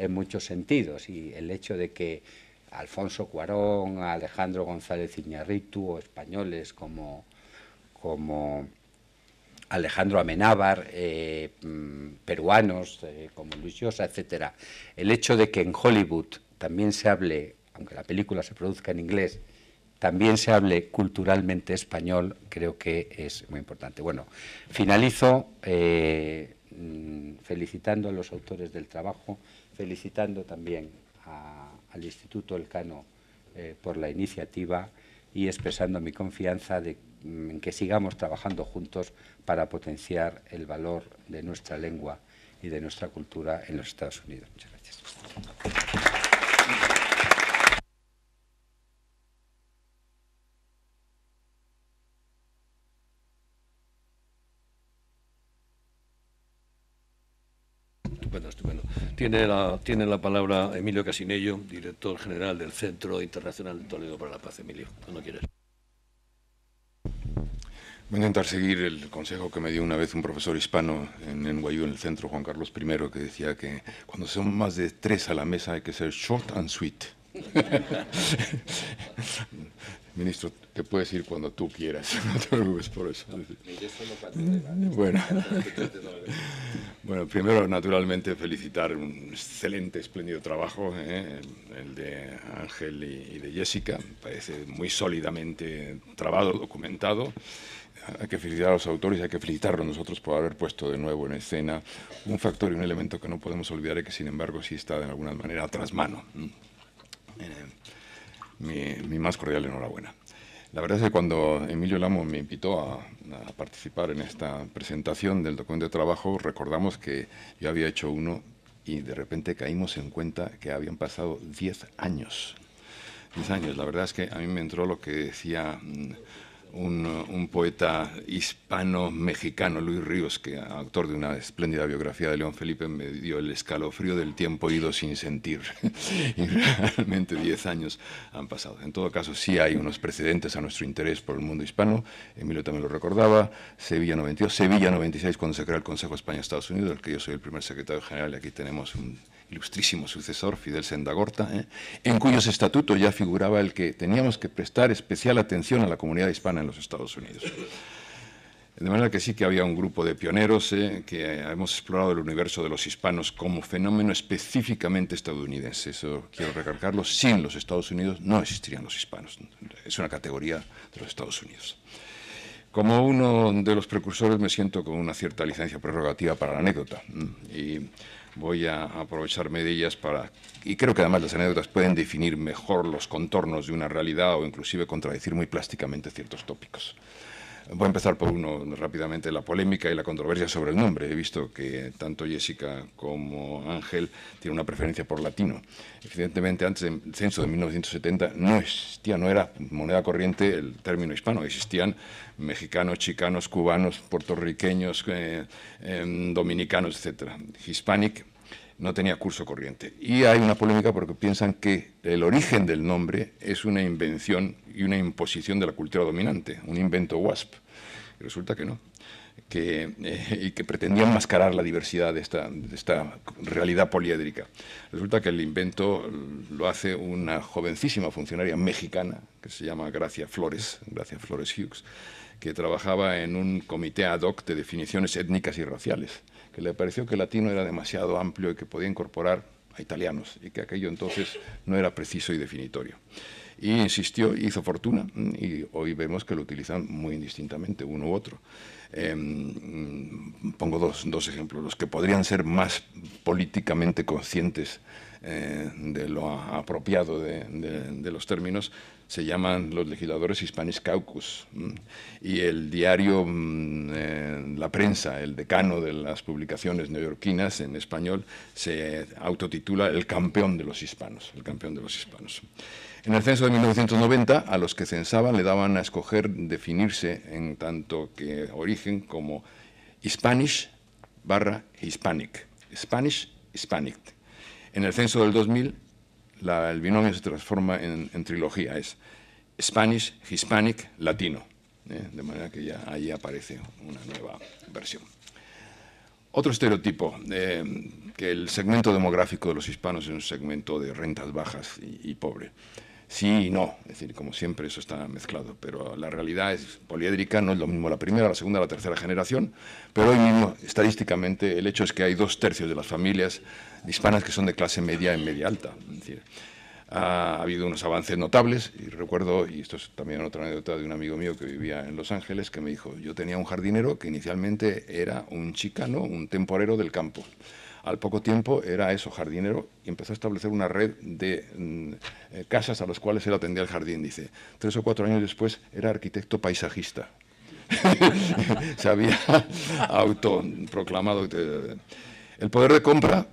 E: en muchos sentidos y el hecho de que Alfonso Cuarón, Alejandro González Iñarritu o españoles como, como Alejandro Amenábar, eh, mm, peruanos eh, como Luis Llosa, etc. El hecho de que en Hollywood también se hable, aunque la película se produzca en inglés, también se hable culturalmente español, creo que es muy importante. Bueno, finalizo eh, mm, felicitando a los autores del trabajo felicitando también al Instituto Elcano eh, por la iniciativa y expresando mi confianza de mm, en que sigamos trabajando juntos para potenciar el valor de nuestra lengua y de nuestra cultura en los Estados Unidos. Muchas gracias.
B: Tiene la, tiene la palabra Emilio Casinello, director general del Centro Internacional de Toledo para la Paz. Emilio, cuando quieres.
F: Voy a intentar seguir el consejo que me dio una vez un profesor hispano en NYU, en el centro, Juan Carlos I, que decía que cuando son más de tres a la mesa hay que ser short and sweet. Ministro, te puedes ir cuando tú quieras, no te preocupes por eso. Bueno, bueno primero, naturalmente, felicitar un excelente, espléndido trabajo, ¿eh? el de Ángel y, de Jessica. Parece muy sólidamente trabado, documentado. Hay que felicitar a los autores hay que felicitarlos nosotros por haber puesto de nuevo en escena un factor y un elemento que no podemos olvidar y que, sin embargo, sí está de alguna manera tras mano. Eh, mi, más cordial enhorabuena. La verdad es que cuando Emilio Lamo me invitó a, a, participar en esta presentación del documento de trabajo, recordamos que yo había hecho uno y de repente caímos en cuenta que habían pasado 10 años. 10 años. La verdad es que a mí me entró lo que decía mm, Uh, un, poeta hispano-mexicano, Luis Ríos, que uh, autor de una espléndida biografía de León Felipe, me dio el escalofrío del tiempo ido sin sentir. y realmente diez años han pasado. En todo caso, sí hay unos precedentes a nuestro interés por el mundo hispano. Emilio también lo recordaba. Sevilla 92, Sevilla 96, cuando se creó el Consejo España-Estados Unidos, del que yo soy el primer secretario general aquí tenemos un ilustrísimo sucesor, Fidel Sendagorta, ¿eh? en cuyos estatutos ya figuraba el que teníamos que prestar especial atención a la comunidad hispana en los Estados Unidos. De manera que sí que había un grupo de pioneros ¿eh? que hemos explorado el universo de los hispanos como fenómeno específicamente estadounidense. Eso quiero recalcarlo. Sin los Estados Unidos no existirían los hispanos. Es una categoría de los Estados Unidos. Como uno de los precursores me siento con una cierta licencia prerrogativa para la anécdota. Mm. Y voy a aprovecharme de ellas para... Y creo que además las anécdotas pueden definir mejor los contornos de una realidad o inclusive contradecir muy plásticamente ciertos tópicos. Voy a empezar por uno rápidamente, la polémica y la controversia sobre el nombre. He visto que tanto Jessica como Ángel tienen una preferencia por latino. Evidentemente, antes del censo de 1970 no existía, no era moneda corriente el término hispano. Existían mexicanos, chicanos, cubanos, puertorriqueños, eh, em, dominicanos, etc. Hispanic no tenía curso corriente. Y hay una polémica porque piensan que el origen del nombre es una invención y una imposición de la cultura dominante, un invento WASP. Y resulta que no. Eh, y que pretendían mascarar la diversidad de esta, de esta realidad poliédrica. Resulta que el invento lo hace una jovencísima funcionaria mexicana que se llama Gracia Flores, Gracia Flores Hughes, que trabajaba en un comité ad hoc de definiciones étnicas y raciales que le pareció que el latino era demasiado amplio y que podía incorporar a italianos y que aquello entonces no era preciso y definitorio. Y insistió, hizo fortuna y hoy vemos que lo utilizan muy indistintamente uno u otro. Em, pongo dos, ejemplos, los que podrían ser más políticamente conscientes eh, de lo apropiado de los términos se llaman Los Legisladores Hispanis Caucus, y el diario eh, La Prensa, el decano de las publicaciones neoyorquinas en español, se autotitula El campeón de los hispanos, el campeón de los hispanos. En el censo de 1990, a los que censaban le daban a escoger definirse en tanto que origen como Hispanish barra Hispanic, Spanish Hispanic. En el censo del 2000, la, el binomio se transforma en, trilogía, es Spanish, Hispanic, Latino, ¿eh? de manera que ya ahí aparece una nueva versión. Otro estereotipo, eh, que el segmento demográfico de los hispanos es un segmento de rentas bajas y, y pobre sí y no. Es decir, como siempre eso está mezclado, pero la realidad es poliédrica, no es lo mismo la primera, la segunda, la tercera generación, pero hoy mismo, estadísticamente, el hecho es que hay dos tercios de las familias hispanas que son de clase media en media alta. ha habido unos avances notables y recuerdo, y esto es también otra anécdota de un amigo mío que vivía en Los Ángeles, que me dijo, yo tenía un jardinero que inicialmente era un chicano, un temporero del campo. Al poco tiempo era eso, jardinero, y empezó a establecer una red de mm, eh, casas a las cuales él atendía el jardín, dice. Tres o cuatro años después era arquitecto paisajista. Se había autoproclamado. Eh, el poder de compra,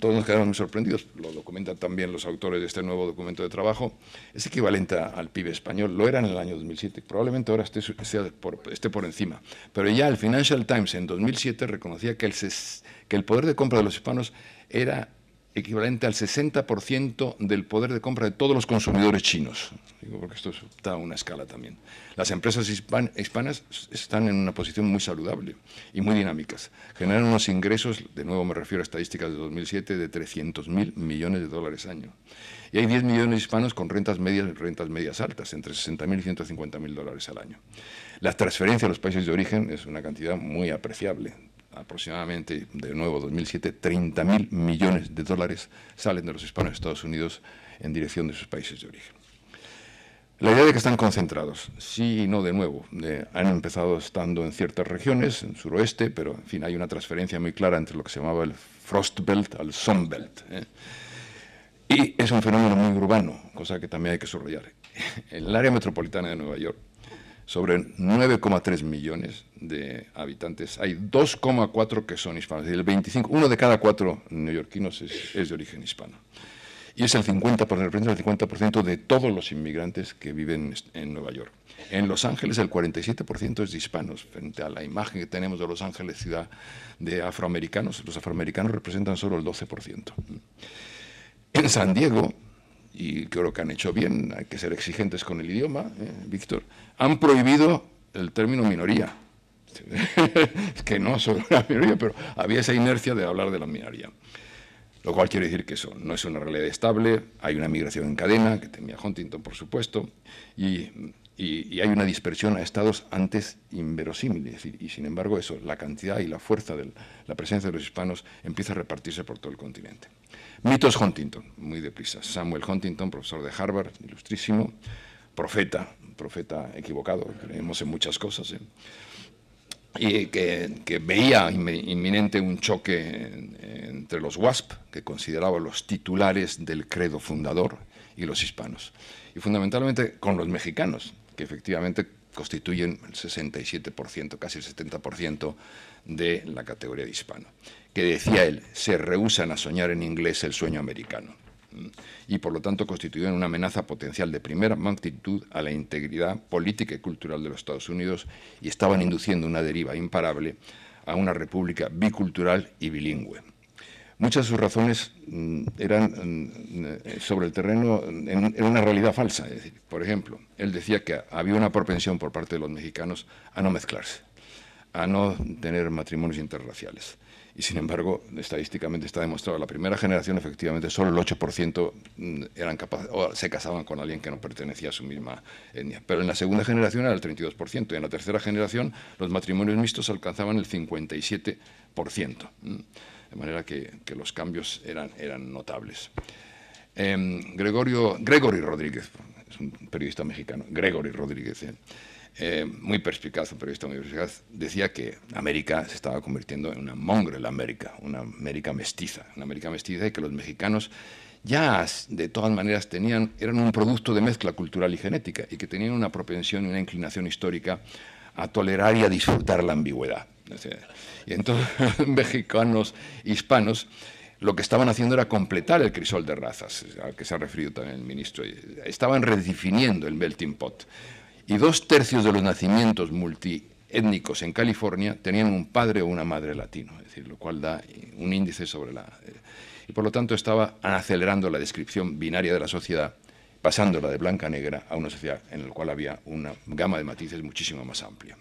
F: todos nos quedamos muy sorprendidos, lo documentan también los autores de este nuevo documento de trabajo, es equivalente al PIB español, lo era en el año 2007, probablemente ahora esté, por, encima, pero ya el Financial Times en 2007 reconocía que el, que el poder de compra de los hispanos era equivalente al 60% del poder de compra de todos los consumidores chinos. Digo, porque esto está a una escala también. Las empresas hispanas están en una posición muy saludable y muy dinámicas. Generan unos ingresos, de nuevo me refiero a estadísticas de 2007, de 300.000 millones de dólares al año. Y hay 10 millones de hispanos con rentas medias rentas medias altas, entre 60.000 y 150.000 dólares al año. La transferencia a los países de origen es una cantidad muy apreciable, aproximadamente, de nuevo 2007, 30.000 mil millones de dólares salen de los hispanos de Estados Unidos en dirección de sus países de origen. La idea de que están concentrados, sí y no de nuevo. Eh, han empezado estando en ciertas regiones, en suroeste, pero en fin, hay una transferencia muy clara entre lo que se llamaba el Frost Belt al Sunbelt. Eh. Y es un fenómeno muy urbano, cosa que también hay que subrayar. En el área metropolitana de Nueva York sobre 9,3 millones de habitantes. Hay 2,4 que son hispanos, el 25, uno de cada cuatro neoyorquinos es, de origen hispano. Y es el 50%, representa el 50% de todos los inmigrantes que viven en Nueva York. En Los Ángeles el 47% es de hispanos, frente a la imagen que tenemos de Los Ángeles ciudad de afroamericanos, los afroamericanos representan solo el 12%. En San Diego y creo que han hecho bien, hay que ser exigentes con el idioma, ¿eh? Víctor, han prohibido el término minoría. es que no solo la minoría, pero había esa inercia de hablar de la minoría. Lo cual quiere decir que eso no es una realidad estable, hay una migración en cadena, que tenía Huntington, por supuesto, y, hay una dispersión a estados antes inverosímiles. Y, sin embargo, eso, la cantidad y la fuerza de la presencia de los hispanos empieza a repartirse por todo el continente. Mitos Huntington, muy deprisa. Samuel Huntington, profesor de Harvard, ilustrísimo, profeta, profeta equivocado, creemos en muchas cosas. ¿eh? y que, que, veía inminente un choque entre los WASP, que consideraba los titulares del credo fundador, y los hispanos, y fundamentalmente con los mexicanos, que efectivamente constituyen el 67%, casi el 70% de la categoría de hispano, que decía él, se rehusan a soñar en inglés el sueño americano y por lo tanto constituyen una amenaza potencial de primera magnitud a la integridad política y cultural de los Estados Unidos y estaban induciendo una deriva imparable a una república bicultural y bilingüe. Muchas de sus razones mm, eran mm, sobre el terreno, era una realidad falsa. por ejemplo, él decía que había una propensión por parte de los mexicanos a no mezclarse, a no tener matrimonios interraciales y sin embargo, estadísticamente está demostrado, la primera generación efectivamente solo el 8% mm, eran se casaban con alguien que no pertenecía a su misma etnia. Pero en la segunda generación era el 32%, y en la tercera generación los matrimonios mixtos alcanzaban el 57%. Mm, de manera que, los cambios eran, eran notables. Em, Gregorio, Gregory Rodríguez, es un periodista mexicano, Gregory Rodríguez. Eh, eh, muy perspicaz, pero periodista muy perspicaz, decía que América se estaba convirtiendo en una la América, una América mestiza, una América mestiza y que los mexicanos ya de todas maneras tenían, eran un producto de mezcla cultural y genética y que tenían una propensión y una inclinación histórica a tolerar y a disfrutar la ambigüedad. Y entonces mexicanos hispanos lo que estaban haciendo era completar el crisol de razas, al que se ha referido también el ministro. Estaban redefiniendo el melting pot y dos tercios de los nacimientos multiétnicos en California tenían un padre o una madre latino, es decir, lo cual da eh, un índice sobre la... Eh, y por lo tanto estaba acelerando la descripción binaria de la sociedad, pasándola de blanca a negra a una sociedad en la cual había una gama de matices muchísimo más amplia.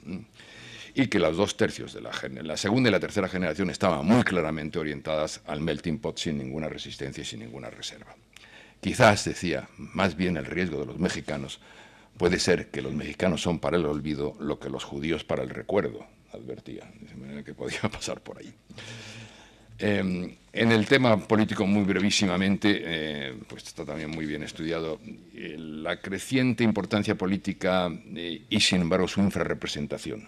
F: Y que los dos tercios de la, la segunda y la tercera generación estaban muy claramente orientadas al melting pot sin ninguna resistencia y sin ninguna reserva. Quizás, decía, más bien el riesgo de los mexicanos Puede ser que los mexicanos son para el olvido lo que los judíos para el recuerdo, advertía, de manera que podía pasar por ahí. Em, en el tema político, muy brevísimamente, eh, pues está también muy bien estudiado, eh, la creciente importancia política eh, y, sin embargo, su infrarrepresentación.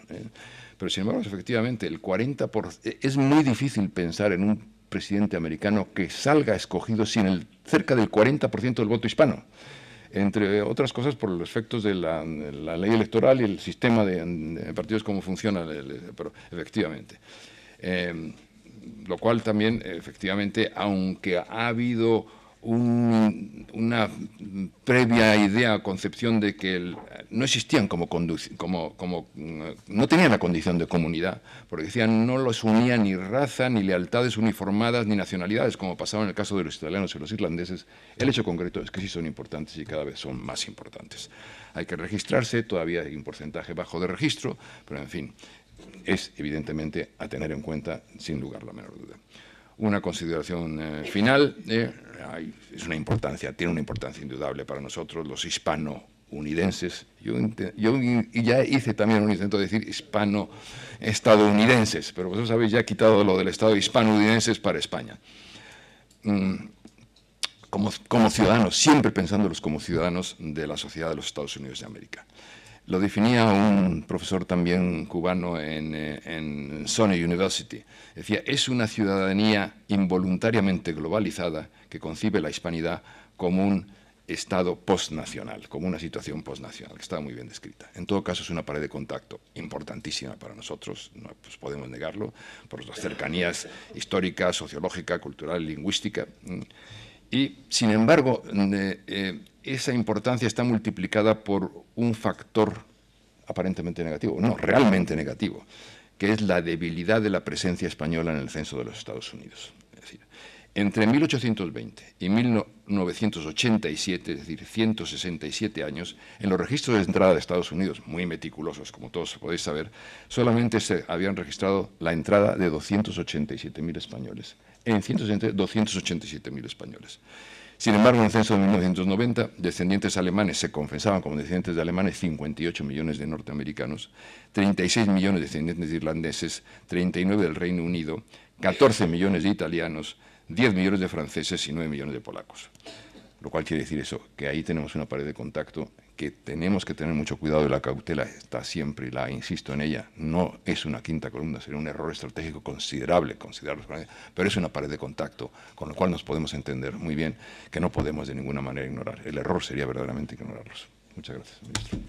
F: Pero, sin embargo, efectivamente, el 40%, es muy difícil pensar en un presidente americano que salga escogido sin el cerca del 40% del voto hispano entre otras cosas por los efectos de la, ley electoral y el sistema de, partidos, cómo funciona, pero efectivamente. Eh, lo cual también, efectivamente, aunque ha habido una previa idea, concepción de que no existían como, mm, no tenían la condición de comunidad, porque decían no los unía ni raza, ni lealtades uniformadas, ni nacionalidades, como pasaba en el caso de los italianos y los irlandeses. El hecho concreto es que sí son importantes y cada vez son más importantes. Hay que registrarse, todavía hay un porcentaje bajo de registro, pero en fin, es evidentemente a tener en cuenta sin lugar a la menor duda una consideración eh, final. Eh, es una importancia, tiene una importancia indudable para nosotros, los hispano-unidenses. Yo, ya hice también un intento de decir hispano-estadounidenses, pero vosotros habéis ya quitado lo del Estado hispano-unidenses para España. Mm, como, como ciudadanos, siempre pensándolos como ciudadanos de la sociedad de los Estados Unidos de América. Lo definía un profesor también cubano eh, en, Sony University. Decía, es una ciudadanía involuntariamente globalizada que concibe la hispanidad como un estado postnacional, como una situación postnacional, que está muy bien descrita. En todo caso, es una pared de contacto importantísima para nosotros, no pues, podemos negarlo, por las cercanías histórica, sociológica, cultural, lingüística. Y, sin embargo, eh, esa importancia está multiplicada por un factor aparentemente negativo, no, realmente negativo, que es la debilidad de la presencia española en el censo de los Estados Unidos. Es decir, entre 1820 y 1987, es decir, 167 años, en los registros de entrada de Estados Unidos, muy meticulosos como todos podéis saber, solamente se habían registrado la entrada de 287.000 españoles en 287.000 españoles. Sin embargo, en el censo de 1990, descendientes alemanes se confesaban como descendientes de alemanes 58 millones de norteamericanos, 36 millones de descendientes de irlandeses, 39 del Reino Unido, 14 millones de italianos, 10 millones de franceses y 9 millones de polacos. Lo cual quiere decir eso, que ahí tenemos una pared de contacto que tenemos que tener mucho cuidado y la cautela está siempre, y la insisto en ella, no es una quinta columna, sería un error estratégico considerable considerarlos, pero es una pared de contacto, con lo cual nos podemos entender muy bien que no podemos de ninguna manera ignorar. El error sería verdaderamente ignorarlos. Muchas gracias, ministro.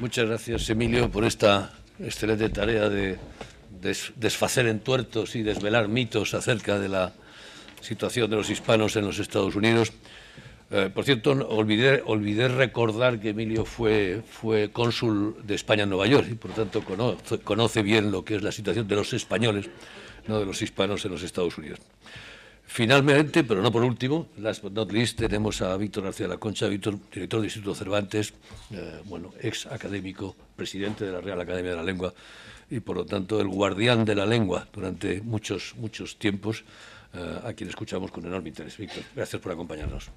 B: Muchas gracias, Emilio, por esta excelente tarea de des desfacer entuertos y desvelar mitos acerca de la situación de los hispanos en los Estados Unidos. Eh, por cierto, olvidé, recordar que Emilio fue, cónsul de España en Nueva York y, por tanto, conoce bien lo que es la situación de los españoles, no de los hispanos en los Estados Unidos. Finalmente, pero no por último, last not tenemos a Víctor García de la Concha, Víctor, director del Instituto Cervantes, eh, bueno, ex académico, presidente de la Real Academia de la Lengua y por lo tanto el guardián de la lengua durante muchos, muchos tiempos, eh, a quien escuchamos con enorme interés. Víctor, gracias por acompañarnos.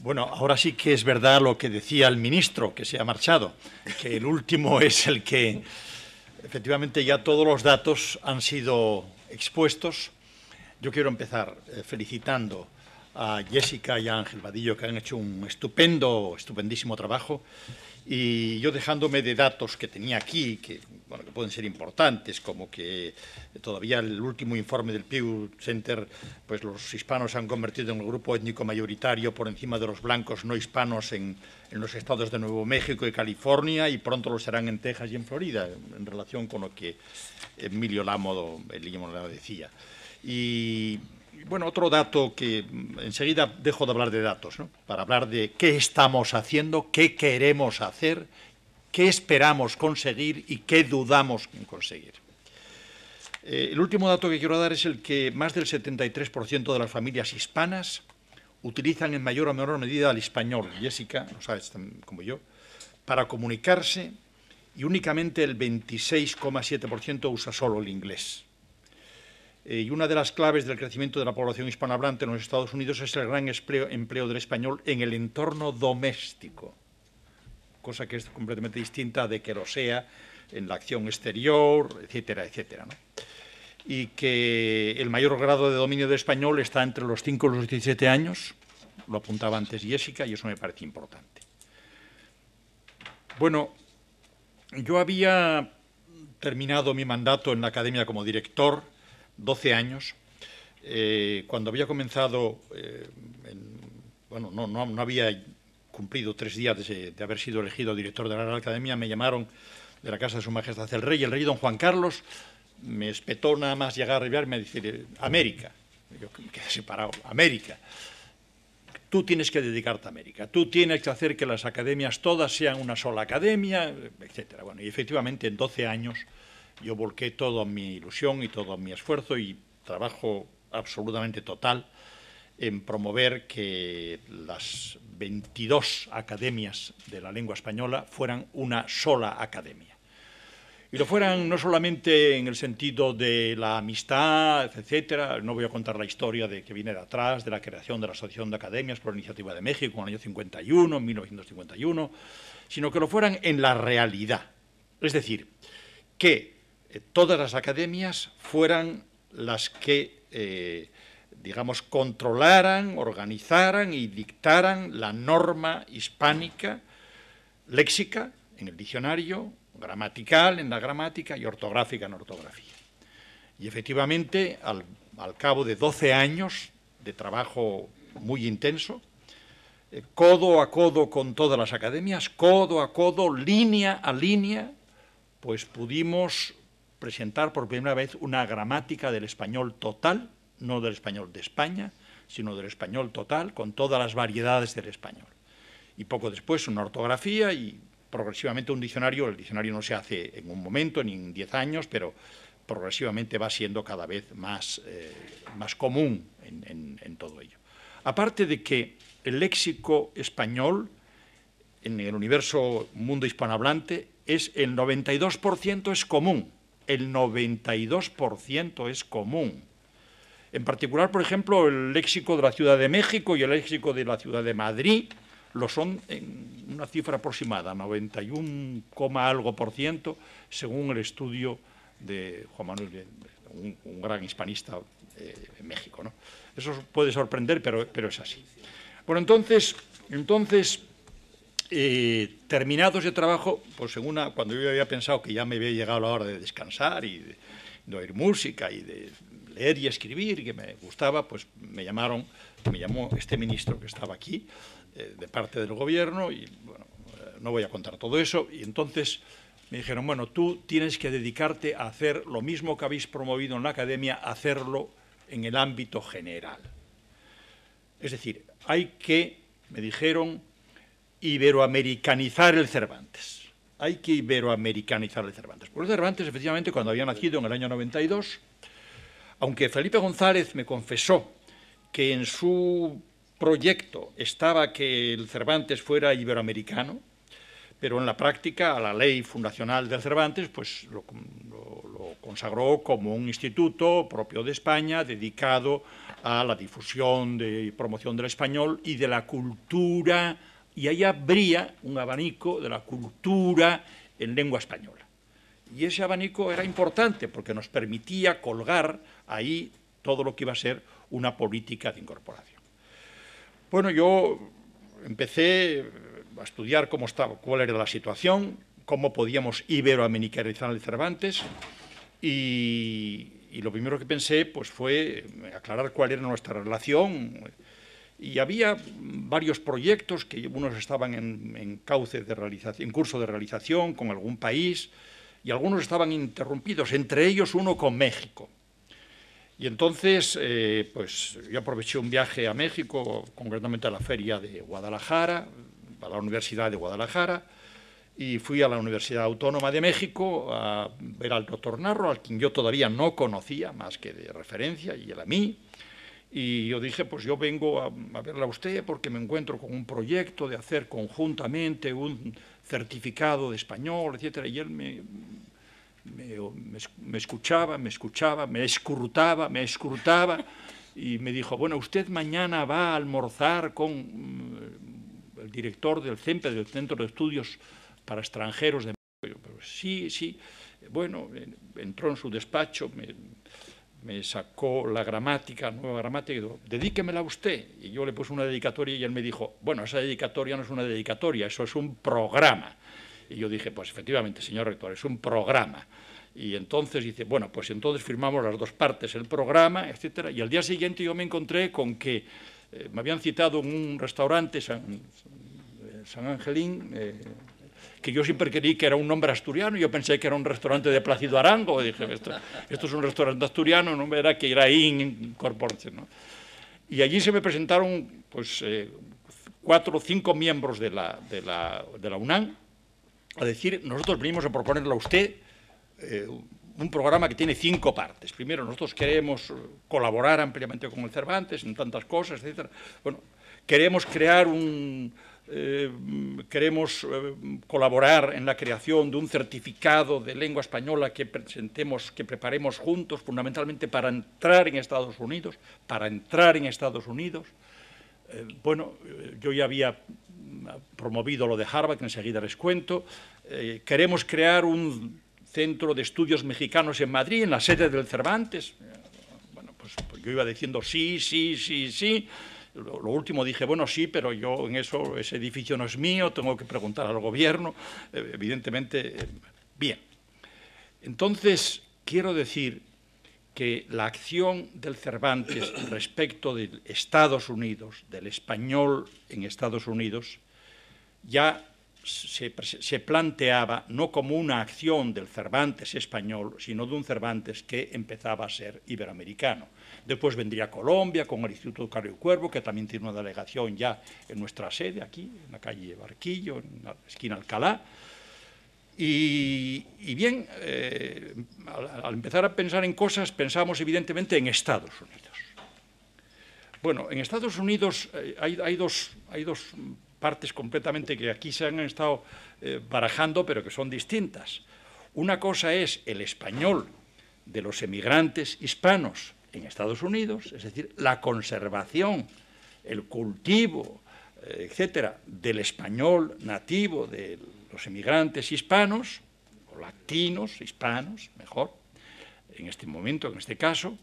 G: Bueno, ahora sí que es verdad lo que decía el ministro, que se ha marchado, que el último es el que Efectivamente, ya todos los datos han sido expuestos. Yo quiero empezar eh, felicitando a Jessica y a Ángel Vadillo, que han hecho un estupendo, estupendísimo trabajo. Y yo dejándome de datos que tenía aquí, que bueno, que pueden ser importantes, como que todavía el último informe del Pew Center, pues los hispanos se han convertido en el grupo étnico mayoritario por encima de los blancos no hispanos en, en los estados de Nuevo México y California y pronto lo serán en Texas y en Florida, en relación con lo que Emilio Lámodo, Emilio Lámodo decía. Y bueno, otro dato que enseguida dejo de hablar de datos, ¿no? para hablar de qué estamos haciendo, qué queremos hacer qué esperamos conseguir y qué dudamos en conseguir. Eh, el último dato que quiero dar es el que más del 73% de las familias hispanas utilizan en mayor o menor medida el español, Jessica, no sabes como yo, para comunicarse y únicamente el 26,7% usa solo el inglés. Eh, y una de las claves del crecimiento de la población hispanohablante en los Estados Unidos es el gran empleo del español en el entorno doméstico cosa que es completamente distinta de que lo sea en la acción exterior, etcétera, etcétera. ¿no? Y que el mayor grado de dominio de español está entre los 5 y los 17 años, lo apuntaba antes Jessica, y eso me parece importante. Bueno, yo había terminado mi mandato en la academia como director, 12 años, eh, cuando había comenzado, eh, bueno, no, había cumplido tres días de, haber sido elegido director de la Real Academia, me llamaron de la casa de su majestad el rey, el rey don Juan Carlos, me espetó nada más llegar a arribar, y me dice, eh, América, yo me quedé separado, América, tú tienes que dedicarte a América, tú tienes que hacer que las academias todas sean una sola academia, etc. Bueno, y efectivamente en 12 años yo volqué toda mi ilusión y todo mi esfuerzo y trabajo absolutamente total en promover que las 22 academias de la lengua española fueran una sola academia. Y lo fueran no solamente en el sentido de la amistad, etcétera, no voy a contar la historia de que viene de atrás, de la creación de la Asociación de Academias por la iniciativa de México en el año 51, 1951, sino que lo fueran en la realidad. Es decir, que eh, todas las academias fueran las que eh, digamos, controlaran, organizaran y dictaran la norma hispánica, léxica en el diccionario, gramatical en la gramática y ortográfica en ortografía. Y efectivamente, al, cabo de 12 años de trabajo muy intenso, eh, codo a codo con todas las academias, codo a codo, línea a línea, pues pudimos presentar por primera vez una gramática del español total, no del español de España, sino del español total, con todas las variedades del español. Y poco después una ortografía y progresivamente un diccionario, el diccionario no se hace en un momento ni en diez años, pero progresivamente va siendo cada vez más, eh, más común en, todo ello. Aparte de que el léxico español en el universo mundo hispanohablante es el 92% es común, el 92% es común. En particular, por ejemplo, el léxico de la Ciudad de México y el léxico de la Ciudad de Madrid lo son en una cifra aproximada, 91, algo por ciento, según el estudio de Juan Manuel, un, gran hispanista eh, en México. Eso puede sorprender, pero, es así. Bueno, entonces, entonces eh, terminado ese trabajo, pues según cuando yo había pensado que ya me había llegado la hora de descansar y de oír música y de leer y escribir que me gustaba, pues me llamaron, me llamó este ministro que estaba aquí, eh, de parte del gobierno, y bueno, eh, no voy a contar todo eso, y entonces me dijeron, bueno, tú tienes que dedicarte a hacer lo mismo que habéis promovido en la academia, hacerlo en el ámbito general. Es decir, hay que, me dijeron, iberoamericanizar el Cervantes. Hay que iberoamericanizar el Cervantes. Porque el Cervantes, efectivamente, cuando había nacido en el año 92, aunque Felipe González me confesó que en su proyecto estaba que el Cervantes fuera iberoamericano, pero en la práctica a la ley fundacional del Cervantes pues lo, consagró como un instituto propio de España dedicado a la difusión y promoción del español y de la cultura, y ahí habría un abanico de la cultura en lengua española. Y ese abanico era importante porque nos permitía colgar ahí todo lo que iba a ser una política de incorporación. Bueno, yo empecé eh, a estudiar cómo estaba, cuál era la situación, cómo podíamos iberoamericanizar a Cervantes y, lo primero que pensé pues, fue eh, aclarar cuál era nuestra relación y había varios proyectos que unos estaban de en curso de realización con algún país y algunos estaban interrumpidos, entre ellos uno con México. Y entonces, eh, pues yo aproveché un viaje a México, concretamente a la feria de Guadalajara, a la Universidad de Guadalajara, y fui a la Universidad Autónoma de México a ver al doctor Narro, al quien yo todavía no conocía más que de referencia, y él a mí. Y yo dije, pues yo vengo a, a verla a usted porque me encuentro con un proyecto de hacer conjuntamente un certificado de español, etcétera. Y él me me, escuchaba, me escuchaba, me escrutaba, me escrutaba y me dijo, bueno, usted mañana va a almorzar con mm, el director del CEMPE, del Centro de Estudios para Extranjeros de México. Pero sí, sí, bueno, entró en su despacho, me, sacó la gramática, nueva gramática, y dijo, dedíquemela a usted. Y yo le puse una dedicatoria y él me dijo, bueno, esa dedicatoria no es una dedicatoria, eso es un programa. Y yo dije, pues efectivamente, señor rector, es un programa. Y entonces dice, bueno, pues entonces firmamos las dos partes, el programa, etcétera. Y al día siguiente yo me encontré con que eh, me habían citado en un restaurante, San, eh, Angelín, eh, que yo siempre creí que era un nombre asturiano, yo pensé que era un restaurante de Plácido Arango, y dije, esto, esto, es un restaurante asturiano, no me era que era in corporce, ¿no? Y allí se me presentaron pues, cuatro o cinco miembros de la, de la, de la UNAM, a decir, nosotros venimos a proponerle a usted eh, un programa que tiene cinco partes. Primero, nosotros queremos colaborar ampliamente con el Cervantes en tantas cosas, etc. Bueno, queremos crear un... Eh, queremos eh, colaborar en la creación de un certificado de lengua española que presentemos, que preparemos juntos, fundamentalmente para entrar en Estados Unidos, para entrar en Estados Unidos. bueno, yo ya había promovido lo de Harvard, que enseguida les cuento. Eh, queremos crear un centro de estudios mexicanos en Madrid, en la sede del Cervantes. Eh, bueno, pues, pues, yo iba diciendo sí, sí, sí, sí. Lo, último dije, bueno, sí, pero yo en eso, ese edificio no es mío, tengo que preguntar al gobierno. Eh, evidentemente, bien. Entonces, quiero decir que la acción del Cervantes respecto de Estados Unidos, del español en Estados Unidos, ya se, planteaba no como una acción del Cervantes español, sino de un Cervantes que empezaba a ser iberoamericano. Después vendría Colombia con el Instituto y Cuervo, que también tiene una delegación ya en nuestra sede, aquí, en la calle Barquillo, en la esquina Alcalá, y, bien, eh, al, empezar a pensar en cosas, pensamos evidentemente en Estados Unidos. Bueno, en Estados Unidos eh, hay, dos, hay, dos, partes completamente que aquí se han estado eh, barajando, pero que son distintas. Una cosa es el español de los emigrantes hispanos en Estados Unidos, es decir, la conservación, el cultivo, etcétera, del español nativo del los emigrantes hispanos, o latinos, hispanos, mejor, en este momento, en este caso,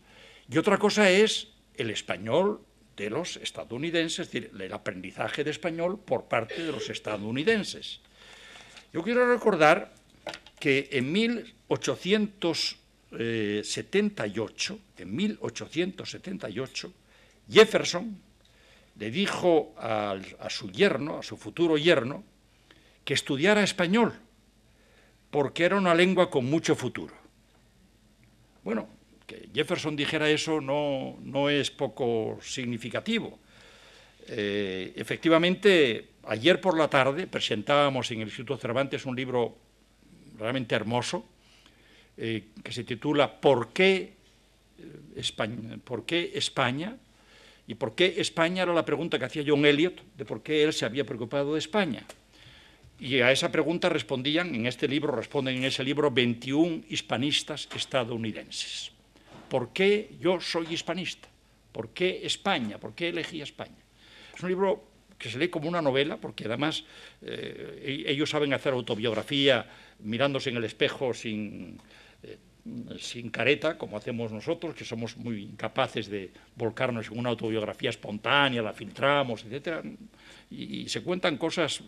G: y otra cosa es el español de los estadounidenses, es decir, el aprendizaje de español por parte de los estadounidenses. Yo quiero recordar que en 1878, en 1878, Jefferson le dijo a, a su yerno, a su futuro yerno, que estudiara español, porque era una lengua con mucho futuro. Bueno, que Jefferson dijera eso no, no es poco significativo. Eh, efectivamente, ayer por la tarde presentábamos en el Instituto Cervantes un libro realmente hermoso, eh, que se titula ¿Por qué eh, España? ¿Por qué España? Y por qué España era la pregunta que hacía John Eliot de por qué él se había preocupado de España. Y a esa pregunta respondían, en este libro, responden en ese libro 21 hispanistas estadounidenses. ¿Por qué yo soy hispanista? ¿Por qué España? ¿Por qué elegí España? Es un libro que se lee como una novela, porque además eh, e-, ellos saben hacer autobiografía mirándose en el espejo sin, eh, sin careta, como hacemos nosotros, que somos muy incapaces de volcarnos en una autobiografía espontánea, la filtramos, etc y, se cuentan cosas,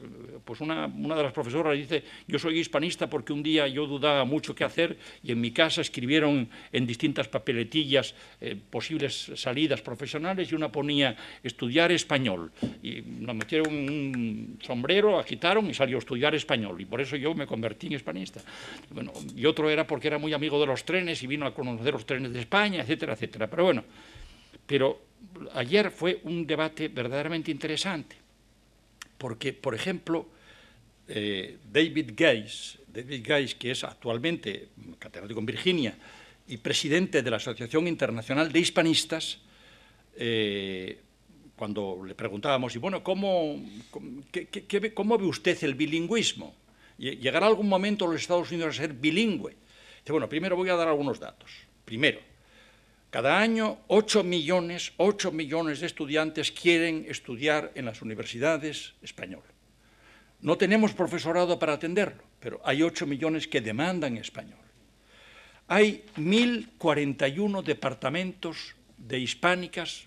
G: pues una, de las profesoras dice, yo soy hispanista porque un día yo dudaba mucho qué hacer y en mi casa escribieron en distintas papeletillas eh, posibles salidas profesionales y una ponía estudiar español. Y nos metieron un sombrero, agitaron y salió estudiar español y por eso yo me convertí en hispanista. Bueno, y otro era porque era muy amigo de los trenes y vino a conocer los trenes de España, etcétera, etcétera. Pero bueno, pero ayer fue un debate verdaderamente interesante porque, por ejemplo, eh, David Geis, David que es actualmente catedrático en Virginia y presidente de la Asociación Internacional de Hispanistas, eh, cuando le preguntábamos, y bueno, ¿cómo, ¿cómo, ve usted el bilingüismo? ¿Llegará algún momento los Estados Unidos a ser bilingüe? Dice, bueno, primero voy a dar algunos datos. Primero, cada año 8 millones, 8 millones de estudiantes quieren estudiar en las universidades españolas. No tenemos profesorado para atenderlo, pero hay 8 millones que demandan español. Hay 1.041 departamentos de hispánicas,